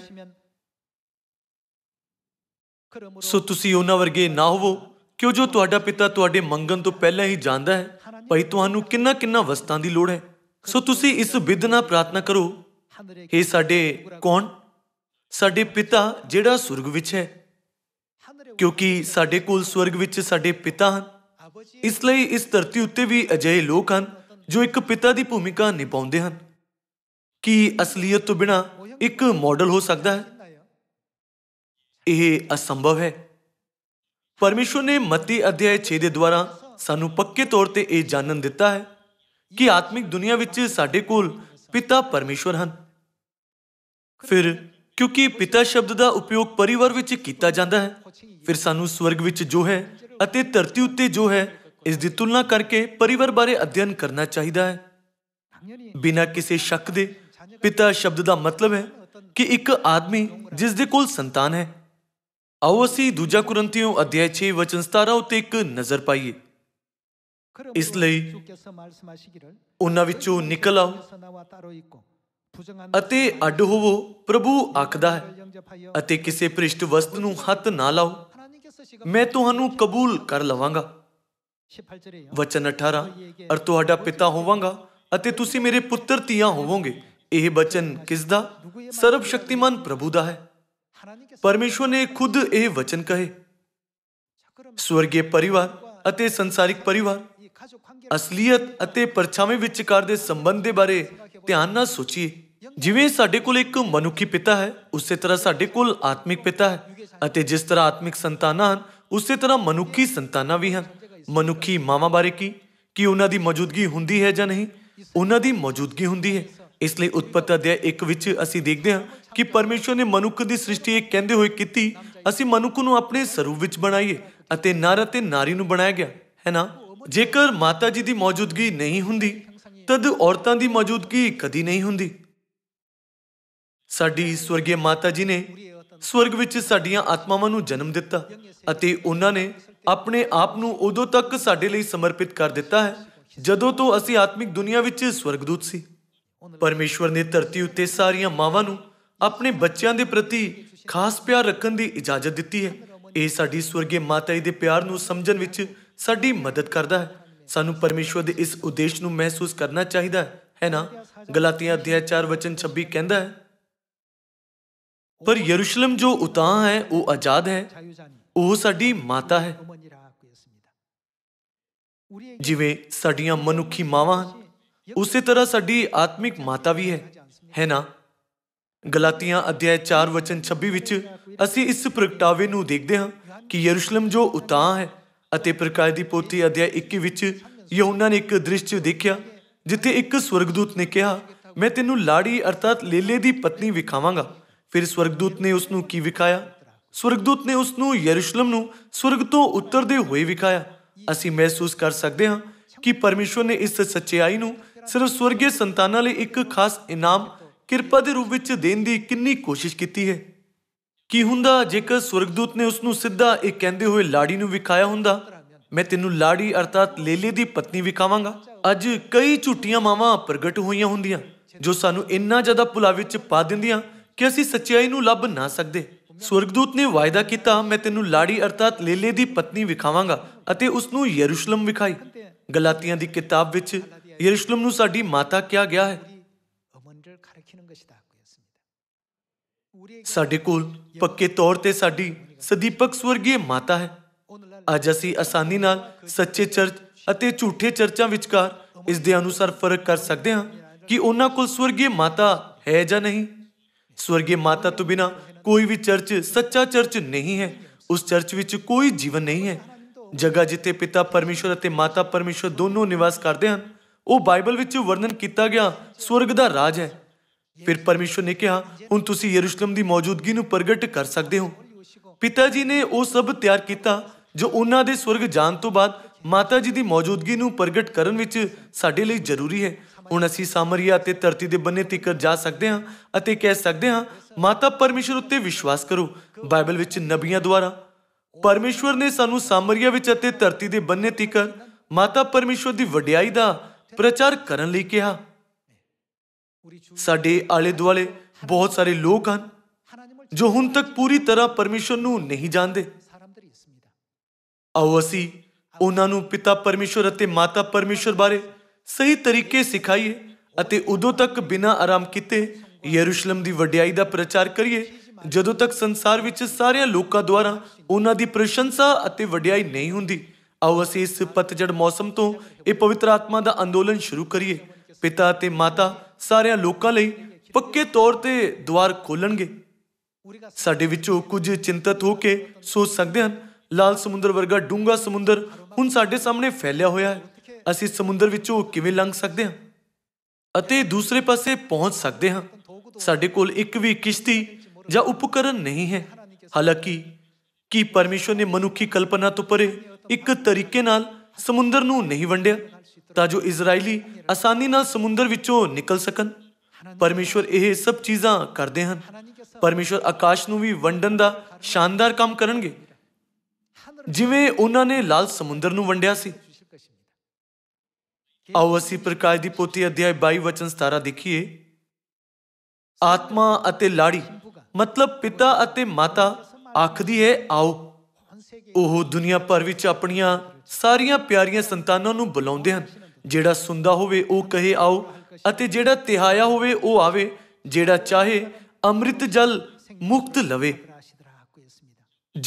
[SPEAKER 1] ਸੋ ਤੁਸੀਂ ਉਹਨਾਂ ਵਰਗੇ ਨਾ ਹੋਵੋ ਕਿਉਂ ਜੋ ਤੁਹਾਡਾ ਪਿਤਾ ਤੁਹਾਡੇ ਮੰਗਣ ਤੋਂ ਪਹਿਲਾਂ ਹੀ ਜਾਣਦਾ ਹੈ ਭਈ ਤੁਹਾਨੂੰ ਕਿੰਨਾ ਕਿੰਨਾ ਵਸਤਾਂ ਦੀ ਲੋੜ ਹੈ ਸੋ ਤੁਸੀਂ ਇਸ ਵਿਧ ਨਾਲ ਪ੍ਰਾਰਥਨਾ ਕਰੋ हे ਸਾਡੇ ਕੌਣ ਸਾਡੇ ਪਿਤਾ ਜਿਹੜਾ ਸੁਰਗ ਵਿੱਚ ਹੈ ਕਿਉਂਕਿ ਸਾਡੇ ਕੋਲ ਸਵਰਗ ਵਿੱਚ ਸਾਡੇ ਪਿਤਾ ਹਨ ਇਸ ਲਈ ਇਸ ਧਰਤੀ ਉੱਤੇ ਵੀ ਅਜਿਹੇ ਲੋਕ ਹਨ ਜੋ ਇੱਕ ਪਿਤਾ ਦੀ ਭੂਮਿਕਾ ਨਿਭਾਉਂਦੇ ਹਨ ਕਿ ਅਸਲੀਅਤ ਤੋਂ ਬਿਨਾ ਇੱਕ ਮਾਡਲ ਹੋ ਸਕਦਾ ਹੈ ਇਹ ਅਸੰਭਵ ਹੈ ਪਰਮੇਸ਼ਵਰ ਨੇ ਮਤੀ ਅਧਿਆਇ 6 ਦੇ ਦੁਆਰਾ ਸਾਨੂੰ ਪੱਕੇ ਤੌਰ ਤੇ ਇਹ ਜਾਣਨ ਦਿੱਤਾ ਹੈ ਕਿ ਆਤਮਿਕ ਦੁਨੀਆ ਵਿੱਚ ਸਾਡੇ ਕੋਲ ਪਿਤਾ ਪਰਮੇਸ਼ਵਰ ਹਨ ਫਿਰ ਕਿਉਂਕਿ ਪਿਤਾ ਸ਼ਬਦ ਦਾ ਉਪਯੋਗ ਪਰਿਵਾਰ ਵਿੱਚ ਕੀਤਾ ਜਾਂਦਾ ਹੈ ਫਿਰ ਸਾਨੂੰ ਸਵਰਗ ਵਿੱਚ ਜੋ ਹੈ ਅਤੇ ਧਰਤੀ ਉੱਤੇ ਜੋ ਹੈ ਇਸ ਦੀ ਤੁਲਨਾ ਕਰਕੇ ਪਰਿਵਾਰ ਬਾਰੇ ਅਧਿਐਨ ਕਰਨਾ ਚਾਹੀਦਾ ਹੈ ਬਿਨਾਂ ਕਿਸੇ ਸ਼ੱਕ ਦੇ ਪਿਤਾ ਸ਼ਬਦ ਦਾ ਮਤਲਬ ਹੈ ਕਿ ਇੱਕ ਆਦਮੀ ਜਿਸ ਦੇ ਕੋਲ ਸੰਤਾਨ ਹੈ ਆਓ ਅਸੀਂ ਦੂਜਾ ਕੁਰੰਤੀਓ ਅਧਿਆਇ 6 ਵਚਨ 17 ਉੱਤੇ ਇੱਕ ਨਜ਼ਰ ਪਾਈਏ ਇਸ ਲਈ ਉਹਨਾਂ ਵਿੱਚੋਂ ਨਿਕਲ ਆਓ ਅਤੇ ਅੱਡ ਹੋਵੋ ਪ੍ਰਭੂ ਆਖਦਾ ਹੈ ਅਤੇ ਕਿਸੇ ਪ੍ਰਿਸ਼ਟ ਵਸਤ ਨੂੰ ਹੱਥ ਨਾ ਲਾਓ ਮੈਂ ਤੁਹਾਨੂੰ ਕਬੂਲ ਕਰ ਲਵਾਂਗਾ ਵਚਨ 18 ਅਰ ਤੁਹਾਡਾ ਪਿਤਾ ਹੋਵਾਂਗਾ ਅਤੇ ਤੁਸੀਂ ਮੇਰੇ ਪੁੱਤਰ ਤੀਆਂ ਹੋਵੋਗੇ ਇਹ ਬਚਨ ਕਿਸ ਦਾ ਸਰਬ ਸ਼ਕਤੀਮਾਨ ਪ੍ਰਭੂ ਦਾ ਹੈ ਪਰਮੇਸ਼ਵਰ ਨੇ ਖੁਦ ਇਹ ਵਚਨ ਕਹੇ ਸਵਰਗੀ ਪਰਿਵਾਰ ਅਤੇ ਸੰਸਾਰਿਕ ਪਰਿਵਾਰ ਅਸਲੀਅਤ ਅਤੇ ਪਰਛਾਵੇਂ ਵਿਚਕਾਰ ਦੇ ਸੰਬੰਧ ਦੇ ਬਾਰੇ ਧਿਆਨ ਨਾਲ ਸੋਚੀਏ ਜਿਵੇਂ ਸਾਡੇ ਕੋਲ ਇੱਕ ਮਨੁੱਖੀ ਪਿਤਾ ਹੈ ਉਸੇ ਤਰ੍ਹਾਂ ਸਾਡੇ ਕੋਲ ਆਤਮਿਕ ਪਿਤਾ ਹੈ ਅਤੇ ਜਿਸ ਤਰ੍ਹਾਂ ਆਤਮਿਕ ਸੰਤਾਨਾਂ ਹਨ ਉਸੇ ਤਰ੍ਹਾਂ ਮਨੁੱਖੀ ਸੰਤਾਨਾਂ ਵੀ ਹਨ ਮਨੁੱਖੀ ਮਾਵਾਂ ਬਾਰੇ ਕੀ ਕਿ ਉਹਨਾਂ ਦੀ ਮੌਜੂਦਗੀ ਹੁੰਦੀ ਹੈ ਜਾਂ ਨਹੀਂ ਉਹਨਾਂ ਦੀ ਮੌਜੂਦਗੀ ਹੁੰਦੀ ਹੈ ਇਸ ਲਈ ਉਤਪਤ ਅਧਿਆਇ 1 ਵਿੱਚ ਅਸੀਂ ਦੇਖਦੇ ਹਾਂ ਕਿ ਪਰਮੇਸ਼ਵਰ ਨੇ ਮਨੁੱਖ ਦੀ ਸ੍ਰਿਸ਼ਟੀ ਇਹ ਕਹਿੰਦੇ ਹੋਏ ਕੀਤੀ ਅਸੀਂ ਮਨੁੱਖ ਨੂੰ ਆਪਣੇ ਸਰੂਪ ਵਿੱਚ ਬਣਾਈਏ ਅਤੇ ਨਰ ਅਤੇ ਨਾਰੀ ਨੂੰ ਬਣਾਇਆ ਗਿਆ ਹੈ ਨਾ ਜੇਕਰ ਮਾਤਾ ਜੀ ਦੀ ਮੌਜੂਦਗੀ ਨਹੀਂ ਹੁੰਦੀ ਤਦ ਔਰਤਾਂ ਦੀ ਮੌਜੂਦਗੀ ਕਦੀ ਨਹੀਂ ਹੁੰਦੀ ਸਾਡੀ ਸਵਰਗੀ ਮਾਤਾ ਜੀ ਨੇ ਸਵਰਗ ਵਿੱਚ ਸਾਡੀਆਂ ਆਤਮਾਵਾਂ ਨੂੰ ਜਨਮ ਦਿੱਤਾ ਅਤੇ ਉਹਨਾਂ ਨੇ ਆਪਣੇ ਆਪ ਨੂੰ ਉਦੋਂ ਤੱਕ ਸਾਡੇ ਲਈ ਸਮਰਪਿਤ ਕਰ ਦਿੱਤਾ ਹੈ ਜਦੋਂ ਤੋਂ ਅਸੀਂ ਆਤਮਿਕ ਦੁਨੀਆ ਵਿੱਚ ਸਵਰਗਦੂਤ ਸੀ ਪਰਮੇਸ਼ਵਰ ਨੇ ਧਰਤੀ ਉੱਤੇ ਸਾਰੀਆਂ ਮਾਵਾਂ ਨੂੰ ਆਪਣੇ ਬੱਚਿਆਂ ਦੇ ਪ੍ਰਤੀ ਖਾਸ ਪਿਆਰ ਰੱਖਣ ਦੀ ਇਜਾਜ਼ਤ ਦਿੱਤੀ ਹੈ ਇਹ ਸਾਡੀ ਸਵਰਗੀ ਮਾਤਾ ਜੀ ਦੇ ਪਿਆਰ ਨੂੰ ਸਮਝਣ ਵਿੱਚ ਸਾਡੀ ਮਦਦ ਕਰਦਾ ਹੈ ਸਾਨੂੰ ਪਰਮੇਸ਼ਵਰ ਦੇ ਇਸ ਉਦੇਸ਼ ਨੂੰ ਮਹਿਸੂਸ ਕਰਨਾ ਚਾਹੀਦਾ ਹੈ ਹੈ ਨਾ ਗਲਾਤੀਆਂ ਅਧਿਆਇ 4 ਵਚਨ 26 ਕਹਿੰਦਾ ਹੈ ਪਰ ਯਰੂਸ਼ਲਮ ਜੋ ਉਤਾਂ ਹੈ ਉਹ ਆਜ਼ਾਦ ਹੈ ਉਹ ਸਾਡੀ ਮਾਤਾ ਹੈ ਜਿਵੇਂ ਸਾਡੀਆਂ ਮਨੁੱਖੀ ਮਾਵਾਂ ਉਸੇ ਤਰ੍ਹਾਂ ਸਾਡੀ ਆਤਮਿਕ ਮਾਤਾ ਵੀ ਹੈ ਹੈ ਨਾ ਗਲਾਤੀਆਂ ਅਧਿਆਇ 4 ਵਚਨ 26 ਵਿੱਚ ਅਸੀਂ ਇਸ ਪ੍ਰਗਟਾਵੇ ਨੂੰ ਦੇਖਦੇ ਹਾਂ ਕਿ ਯਰੂਸ਼ਲਮ ਜੋ ਉਤਾਂ ਹੈ ਅਤੇ ਪ੍ਰਕਾਸ਼ ਦੀ ਪੋਥੀ ਅਧਿਆਇ 21 ਵਿੱਚ ਯਹੋਨਾ ਨੇ ਇੱਕ ਦ੍ਰਿਸ਼ ਦੇਖਿਆ ਜਿੱਥੇ ਇੱਕ ਸਵਰਗਦੂਤ ਨੇ ਕਿਹਾ ਮੈਂ ਤੈਨੂੰ ਲਾੜੀ ਅਰਥਾਤ ਲੇਲੇ ਦੀ ਪਤਨੀ ਵਿਖਾਵਾਂਗਾ ਫਿਰ ਸਵਰਗਦੂਤ ਨੇ ਉਸ ਨੂੰ ਕੀ ਵਿਖਾਇਆ ਸਵਰਗਦੂਤ ਨੇ ਉਸ ਨੂੰ ਯਰੂਸ਼ਲਮ ਨੂੰ ਸਵਰਗ ਤੋਂ ਉਤਰਦੇ ਹੋਏ ਵਿਖਾਇਆ ਅਸੀਂ ਮਹਿਸੂਸ ਕਰ ਸਕਦੇ ਹਾਂ ਕਿ ਪਰਮੇਸ਼ਵਰ ਨੇ ਇਸ ਸੱਚਾਈ ਨੂੰ ਸਿਰਫ ਸਵਰਗੀ ਸੰਤਾਨਾਂ ਲਈ ਇੱਕ ਖਾਸ ਇਨਾਮ ਕਿਰਪਾ ਦੇ ਰੂਪ ਵਿੱਚ ਦੇਣ ਦੀ ਕਿੰਨੀ ਕੋਸ਼ਿਸ਼ ਕੀਤੀ ਹੈ ਕੀ ਹੁੰਦਾ ਜੇਕਰ ਸਵਰਗਦੂਤ ਨੇ ਉਸ ਨੂੰ ਸਿੱਧਾ ਇਹ ਕਹਿੰਦੇ ਹੋਏ ਲਾੜੀ ਨੂੰ ਵਿਖਾਇਆ ਹੁੰਦਾ ਮੈਂ ਤੈਨੂੰ ਲਾੜੀ ਅਰਥਾਤ ਲੇਲੇ ਦੀ ਪਤਨੀ ਵਿਖਾਵਾਂਗਾ ਅੱਜ ਕਈ ਝੂਠੀਆਂ ਮਾਵਾਂ ਪ੍ਰਗਟ ਹੋਈਆਂ ਹੁੰਦੀਆਂ ਜੋ ਸਾਨੂੰ ਇੰਨਾ ਜ਼ਿਆਦਾ ਪੁਲਾ ਵਿੱਚ ਪਾ ਦਿੰਦੀਆਂ ਕਿ ਅਸੀਂ ਸੱਚਾਈ ਨੂੰ ਲੱਭ ਨਾ ਸਕਦੇ ਸਵਰਗਦੂਤ ਨੇ ਵਾਅਦਾ ਕੀਤਾ ਮੈਂ ਤੈਨੂੰ ਲਾੜੀ ਅਰਥਾਤ ਲੇਲੇ ਦੀ ਪਤਨੀ ਵਿਖਾਵਾਂਗਾ ਅਤੇ ਉਸ ਨੂੰ ਯਰੂਸ਼ਲਮ ਵਿਖਾਈ ਗਲਾਤੀਆਂ ਦੀ ਕਿਤਾਬ ਵਿੱਚ ਯਰੂਸ਼ਲਮ ਨੂੰ ਸਾਡੀ ਮਾਤਾ ਕਿਹਾ ਗਿਆ ਹੈ ਸਾਡੇ ਕੋਲ ਪੱਕੇ ਤੌਰ ਤੇ ਸਾਡੀ ਸਦੀਪਕ ਸਵਰਗੀ ਮਾਤਾ ਹੈ ਅੱਜ ਅਸੀਂ ਆਸਾਨੀ ਨਾਲ ਸੱਚੇ ਚਰਚ ਅਤੇ ਝੂਠੇ ਚਰਚਾਂ ਵਿਚਕਾਰ ਇਸ ਦੇ ਅਨੁਸਾਰ ਫਰਕ ਕਰ ਸਕਦੇ ਹਾਂ ਕਿ ਉਹਨਾਂ ਕੋਲ ਸਵਰਗੀ ਮਾਤਾ ਹੈ ਜਾਂ ਨਹੀਂ ਸਵਰਗੀ ਮਾਤਾ ਤੋਂ ਬਿਨਾ ਕੋਈ ਵੀ ਚਰਚ ਸੱਚਾ ਚਰਚ ਨਹੀਂ ਹੈ ਉਸ ਚਰਚ ਵਿੱਚ ਕੋਈ ਜੀਵਨ ਨਹੀਂ ਹੈ ਜਗਾ ਜਿੱਥੇ ਪਿਤਾ ਪਰਮੇਸ਼ਰ ਅਤੇ ਮਾਤਾ ਪਰਮੇਸ਼ਰ ਦੋਨੋਂ ਨਿਵਾਸ ਕਰਦੇ ਹਨ ਉਹ ਬਾਈਬਲ ਵਿੱਚ ਵਰਣਨ ਕੀਤਾ ਗਿਆ ਸਵਰਗ ਦਾ ਰਾਜ ਹੈ ਫਿਰ ਪਰਮੇਸ਼ਵਰ ਨੇ ਕਿਹਾ ਹੁਣ ਤੁਸੀਂ ਯਰੂਸ਼ਲਮ ਦੀ ਮੌਜੂਦਗੀ ਨੂੰ ਪ੍ਰਗਟ ਕਰ ਸਕਦੇ ਹੋ ਪਿਤਾ ਜੀ ਨੇ ਉਹ ਸਭ ਤਿਆਰ ਕੀਤਾ ਜੋ ਉਹਨਾਂ ਦੇ ਸਵਰਗ ਜਾਣ ਤੋਂ ਬਾਅਦ ਮਾਤਾ ਜੀ ਦੀ ਮੌਜੂਦਗੀ ਨੂੰ ਪ੍ਰਗਟ ਕਰਨ ਵਿੱਚ ਸਾਡੇ ਲਈ ਜ਼ਰੂਰੀ ਹੈ ਹੁਣ ਅਸੀਂ ਸਾਮਰੀਆ ਤੇ ਧਰਤੀ ਦੇ ਬੰਨੇ ਤੀਕਰ ਜਾ ਸਕਦੇ ਹਾਂ ਅਤੇ ਕਹਿ ਸਕਦੇ ਹਾਂ ਮਾਤਾ ਪਰਮੇਸ਼ਰ ਉੱਤੇ ਵਿਸ਼ਵਾਸ ਕਰੋ ਬਾਈਬਲ ਵਿੱਚ ਨਬੀਆਂ ਦੁਆਰਾ ਪਰਮੇਸ਼ਵਰ ਨੇ ਸਾਨੂੰ ਸਾਮਰੀਆ ਵਿੱਚ ਅਤੇ ਧਰਤੀ ਦੇ ਬੰਨੇ ਤੀਕਰ ਮਾਤਾ ਪਰਮੇਸ਼ਵਰ ਦੀ ਵਡਿਆਈ ਦਾ ਪ੍ਰਚਾਰ ਕਰਨ ਲਈ ਕਿਹਾ ਸਾਡੇ ਆਲੇ ਦੁਆਲੇ ਬਹੁਤ ਸਾਰੇ ਲੋਕ ਹਨ ਜੋ ਹੁਣ ਤੱਕ ਪੂਰੀ ਤਰ੍ਹਾਂ ਪਰਮੇਸ਼ਰ ਨੂੰ ਨਹੀਂ ਜਾਣਦੇ ਆਓ ਅਸੀਂ ਉਹਨਾਂ ਨੂੰ ਪਿਤਾ ਪਰਮੇਸ਼ਰ ਅਤੇ ਮਾਤਾ ਪਰਮੇਸ਼ਰ ਬਾਰੇ ਸਹੀ ਤਰੀਕੇ ਸਿਖਾਈਏ ਅਤੇ ਉਦੋਂ ਤੱਕ ਬਿਨਾਂ ਆਰਾਮ ਕੀਤੇ ਯਰੂਸ਼ਲਮ ਦੀ ਵਡਿਆਈ ਦਾ ਪ੍ਰਚਾਰ ਕਰੀਏ ਜਦੋਂ ਤੱਕ ਸੰਸਾਰ ਵਿੱਚ ਸਾਰਿਆਂ ਲੋਕਾਂ ਦੁਆਰਾ ਉਹਨਾਂ ਦੀ ਪ੍ਰਸ਼ੰਸਾ ਅਤੇ ਵਡਿਆਈ ਨਹੀਂ ਹੁੰਦੀ ਆਓ ਅਸੀਂ ਇਸ ਪਤਝੜ ਮੌਸਮ ਤੋਂ ਇਹ ਪਵਿੱਤਰ ਆਤਮਾ ਦਾ ਅੰਦੋਲਨ ਸ਼ੁਰੂ ਕਰੀਏ ਪਿਤਾ ਅਤੇ ਮਾਤਾ ਸਾਰਿਆਂ ਲੋਕਾਂ ਲਈ ਪੱਕੇ ਤੌਰ ਤੇ ਦਵਾਰ ਖੋਲਣਗੇ ਸਾਡੇ ਵਿੱਚੋਂ ਕੁਝ ਚਿੰਤਤ ਹੋ ਕੇ ਸੋਚ ਸਕਦੇ ਹਨ ਲਾਲ ਸਮੁੰਦਰ ਵਰਗਾ ਡੂੰਘਾ ਸਮੁੰਦਰ ਹੁਣ ਸਾਡੇ ਸਾਹਮਣੇ ਫੈਲਿਆ ਹੋਇਆ ਹੈ ਅਸੀਂ ਸਮੁੰਦਰ ਵਿੱਚੋਂ ਕਿਵੇਂ ਲੰਘ ਸਕਦੇ ਹਾਂ ਅਤੇ ਦੂਸਰੇ ਪਾਸੇ ਪਹੁੰਚ ਸਕਦੇ ਹਾਂ ਸਾਡੇ ਕੋਲ ਇੱਕ ਵੀ ਕਿਸ਼ਤੀ ਜਾਂ ਉਪਕਰਨ ਨਹੀਂ ਹੈ ਹਾਲਾਂਕਿ ਕੀ ਪਰਮੇਸ਼ਰ ਨੇ ਮਨੁੱਖੀ ਕਲਪਨਾ ਤੋਂ ਪਰੇ ਇੱਕ ਤਰੀਕੇ ਨਾਲ ਸਮੁੰਦਰ ਨੂੰ ਨਹੀਂ ਵੰਡਿਆ ਤਾਂ ਜੋ ਇਜ਼ਰਾਈਲੀ ਆਸਾਨੀ ਨਾਲ ਸਮੁੰਦਰ ਵਿੱਚੋਂ ਨਿਕਲ ਸਕਣ ਪਰਮੇਸ਼ਵਰ ਇਹ ਸਭ ਚੀਜ਼ਾਂ ਕਰਦੇ ਹਨ ਪਰਮੇਸ਼ਵਰ ਆਕਾਸ਼ ਨੂੰ ਵੀ ਵੰਡਣ ਦਾ ਸ਼ਾਨਦਾਰ ਕੰਮ ਕਰਨਗੇ ਜਿਵੇਂ ਉਹਨਾਂ ਨੇ ਲਾਲ ਸਮੁੰਦਰ ਨੂੰ ਵੰਡਿਆ ਸੀ ਆਓ ਅਸੀਂ ਪ੍ਰਕਾਸ਼ ਦੀ ਪੋਥੀ ਅਧਿਆਇ 22 ਵਚਨ 17 ਦੇਖੀਏ ਆਤਮਾ ਅਤੇ ਲਾੜੀ ਮਤਲਬ ਪਿਤਾ ਅਤੇ ਮਾਤਾ ਆਖਦੀ ਹੈ ਆਓ ਉਹ ਦੁਨੀਆ ਭਰ ਵਿੱਚ ਆਪਣੀਆਂ ਸਾਰੀਆਂ ਪਿਆਰੀਆਂ ਸੰਤਾਨਾਂ ਨੂੰ ਬੁਲਾਉਂਦੇ ਹਨ ਜਿਹੜਾ ਸੁੰਦਾ ਹੋਵੇ ਉਹ ਕਹੇ ਆਓ ਅਤੇ ਜਿਹੜਾ ਤਿਹਾਇਆ ਹੋਵੇ ਉਹ ਆਵੇ ਜਿਹੜਾ ਚਾਹੇ ਅੰਮ੍ਰਿਤ ਜਲ ਮੁਕਤ ਲਵੇ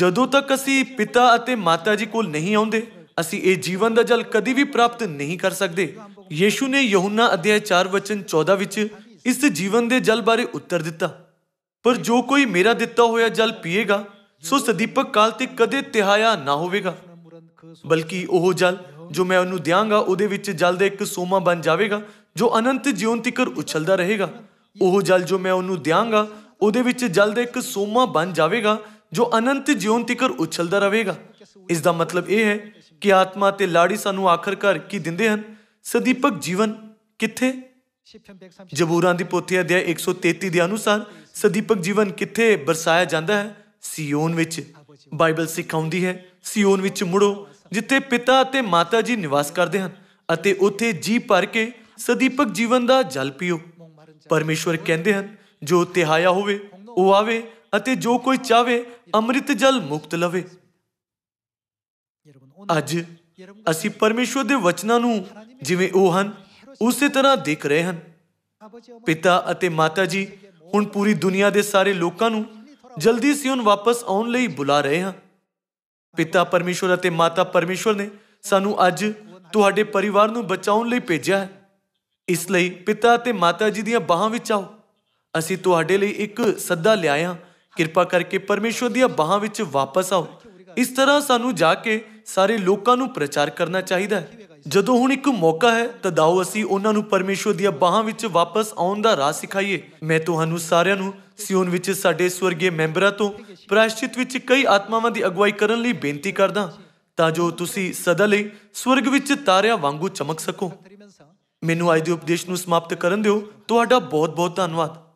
[SPEAKER 1] ਜਦੋਂ ਤੱਕ ਅਸੀਂ ਪਿਤਾ ਅਤੇ ਮਾਤਾ ਜੀ ਕੋਲ ਨਹੀਂ ਆਉਂਦੇ ਅਸੀਂ ਇਹ ਜੀਵਨ ਦਾ ਜਲ ਕਦੀ ਵੀ ਪ੍ਰਾਪਤ ਨਹੀਂ ਕਰ ਸਕਦੇ ਯੀਸ਼ੂ ਨੇ ਯਹੋਨਾ ਅਧਿਆਇ 4 ਵਚਨ 14 ਵਿੱਚ ਇਸ ਜੀਵਨ ਦੇ ਜਲ ਬਾਰੇ ਉੱਤਰ ਦਿੱਤਾ ਪਰ ਜੋ ਕੋਈ ਮੇਰਾ ਦਿੱਤਾ ਹੋਇਆ ਜਲ ਪੀਏਗਾ ਸੋ ਸਦੀਪਕ ਕਾਲ ਤੇ ਕਦੇ ਤਿਹਾਇਆ ਨਾ ਹੋਵੇਗਾ ਬਲਕਿ ਉਹ ਜਲ ਜੋ ਮੈਂ ਉਹਨੂੰ ਦਿਆਂਗਾ ਉਹਦੇ ਵਿੱਚ ਜਲ ਦੇ ਇੱਕ ਸੋਮਾ ਬਣ ਜਾਵੇਗਾ ਜੋ ਅਨੰਤ ਜੀਵਨ ਤੱਕ ਉਛਲਦਾ ਰਹੇਗਾ ਉਹ ਜਲ ਜੋ ਮੈਂ ਉਹਨੂੰ ਦਿਆਂਗਾ ਉਹਦੇ ਵਿੱਚ ਜਲ ਦੇ ਇੱਕ ਸੋਮਾ ਬਣ ਜਾਵੇਗਾ ਜੋ ਅਨੰਤ ਜੀਵਨ ਤੱਕ ਉਛਲਦਾ ਰਹੇਗਾ ਇਸ ਦਾ ਮਤਲਬ ਇਹ ਹੈ ਕਿ ਆਤਮਾ ਤੇ ਲਾੜੀ ਸਾਨੂੰ ਆਖਰਕਾਰ ਕੀ ਦਿੰਦੇ ਹਨ ਸਦੀਪਕ ਜੀਵਨ ਕਿੱਥੇ ਜਬੂਰਾਂ ਦੀ ਪੋਥੀ ਅਧਿਆਇ 133 ਦੇ ਅਨੁਸਾਰ ਸਦੀਪਕ ਜੀਵਨ ਕਿੱਥੇ ਬਰਸਾਇਆ ਜਾਂਦਾ ਹੈ ਸਿਯੋਨ ਵਿੱਚ ਬਾਈਬਲ ਸਿਖਾਉਂਦੀ ਹੈ ਸਿਯੋਨ ਵਿੱਚ ਮੁੜੋ ਜਿੱਥੇ ਪਿਤਾ ਅਤੇ ਮਾਤਾ ਜੀ ਨਿਵਾਸ ਕਰਦੇ ਹਨ ਅਤੇ ਉੱਥੇ ਜੀ ਭਰ ਕੇ ਸਦੀਪਕ ਜੀਵਨ ਦਾ ਜਲ ਪੀਓ ਪਰਮੇਸ਼ਵਰ ਕਹਿੰਦੇ ਹਨ ਜੋ ਤਿਹਾਇਆ ਹੋਵੇ ਉਹ ਆਵੇ ਅਤੇ ਜੋ ਕੋਈ ਚਾਵੇ ਅੰਮ੍ਰਿਤ ਜਲ ਮੁਕਤ ਲਵੇ ਅੱਜ ਅਸੀਂ ਪਰਮੇਸ਼ਵਰ ਦੇ ਵਚਨਾਂ ਨੂੰ ਜਿਵੇਂ ਉਹ ਹਨ ਉਸੇ ਤਰ੍ਹਾਂ ਦੇਖ ਰਹੇ ਹਨ ਪਿਤਾ ਅਤੇ ਮਾਤਾ ਜੀ ਹੁਣ ਪੂਰੀ ਦੁਨੀਆ ਦੇ ਸਾਰੇ ਲੋਕਾਂ ਨੂੰ ਜਲਦੀ ਸਿਉਨ ਵਾਪਸ ਆਉਣ ਲਈ ਬੁਲਾ ਰਹੇ ਹਨ ਪਿਤਾ ਪਰਮੇਸ਼ਵਰ ਅਤੇ ਮਾਤਾ ਪਰਮੇਸ਼ਵਰ ਨੇ ਸਾਨੂੰ ਅੱਜ ਤੁਹਾਡੇ ਪਰਿਵਾਰ ਨੂੰ ਬਚਾਉਣ ਲਈ ਭੇਜਿਆ ਹੈ ਇਸ ਲਈ ਪਿਤਾ ਅਤੇ ਮਾਤਾ ਜੀ ਦੀਆਂ ਬਾਹਾਂ ਵਿੱਚ ਆਓ ਅਸੀਂ ਤੁਹਾਡੇ ਲਈ ਇੱਕ ਸੱਦਾ ਲਿਆਇਆ ਕਿਰਪਾ ਕਰਕੇ ਪਰਮੇਸ਼ਵਰ ਦੀਆਂ ਬਾਹਾਂ ਵਿੱਚ ਵਾਪਸ ਆਓ ਇਸ ਤਰ੍ਹਾਂ ਸਾਨੂੰ ਜਾ ਕੇ ਸਾਰੇ ਲੋਕਾਂ ਨੂੰ ਪ੍ਰਚਾਰ ਕਰਨਾ ਚਾਹੀਦਾ ਹੈ ਜਦੋਂ ਹੁਣ ਇੱਕ ਮੌਕਾ ਹੈ ਤਾਂ ਦਾਓ ਅਸੀਂ ਉਹਨਾਂ ਨੂੰ ਪਰਮੇਸ਼ਵਰ ਦੀਆਂ ਬਾਹਾਂ ਵਿੱਚ ਵਾਪਸ ਆਉਣ ਦਾ ਰਾਹ ਸਿਖਾਈਏ ਮੈਂ ਤੁਹਾਨੂੰ ਸਾਰਿਆਂ ਨੂੰ ਸਿਓਨ ਵਿੱਚ ਸਾਡੇ ਸਵਰਗੀ ਮੈਂਬਰਾਂ ਤੋਂ ਪ੍ਰਾਸ਼ਚਿਤ ਵਿੱਚ ਕਈ ਆਤਮਾਵਾਂ ਦੀ ਅਗਵਾਈ ਕਰਨ ਲਈ ਬੇਨਤੀ ਕਰਦਾ ਤਾਂ ਜੋ ਤੁਸੀਂ ਸਦਾ ਲਈ ਸਵਰਗ ਵਿੱਚ ਤਾਰਿਆਂ ਵਾਂਗੂ ਚਮਕ ਸਕੋ ਮੈਨੂੰ ਅੱਜ ਦੇ ਉਪਦੇਸ਼ ਨੂੰ ਸਮਾਪਤ ਕਰਨ ਦਿਓ ਤੁਹਾਡਾ ਬਹੁਤ-ਬਹੁਤ ਧੰਨਵਾਦ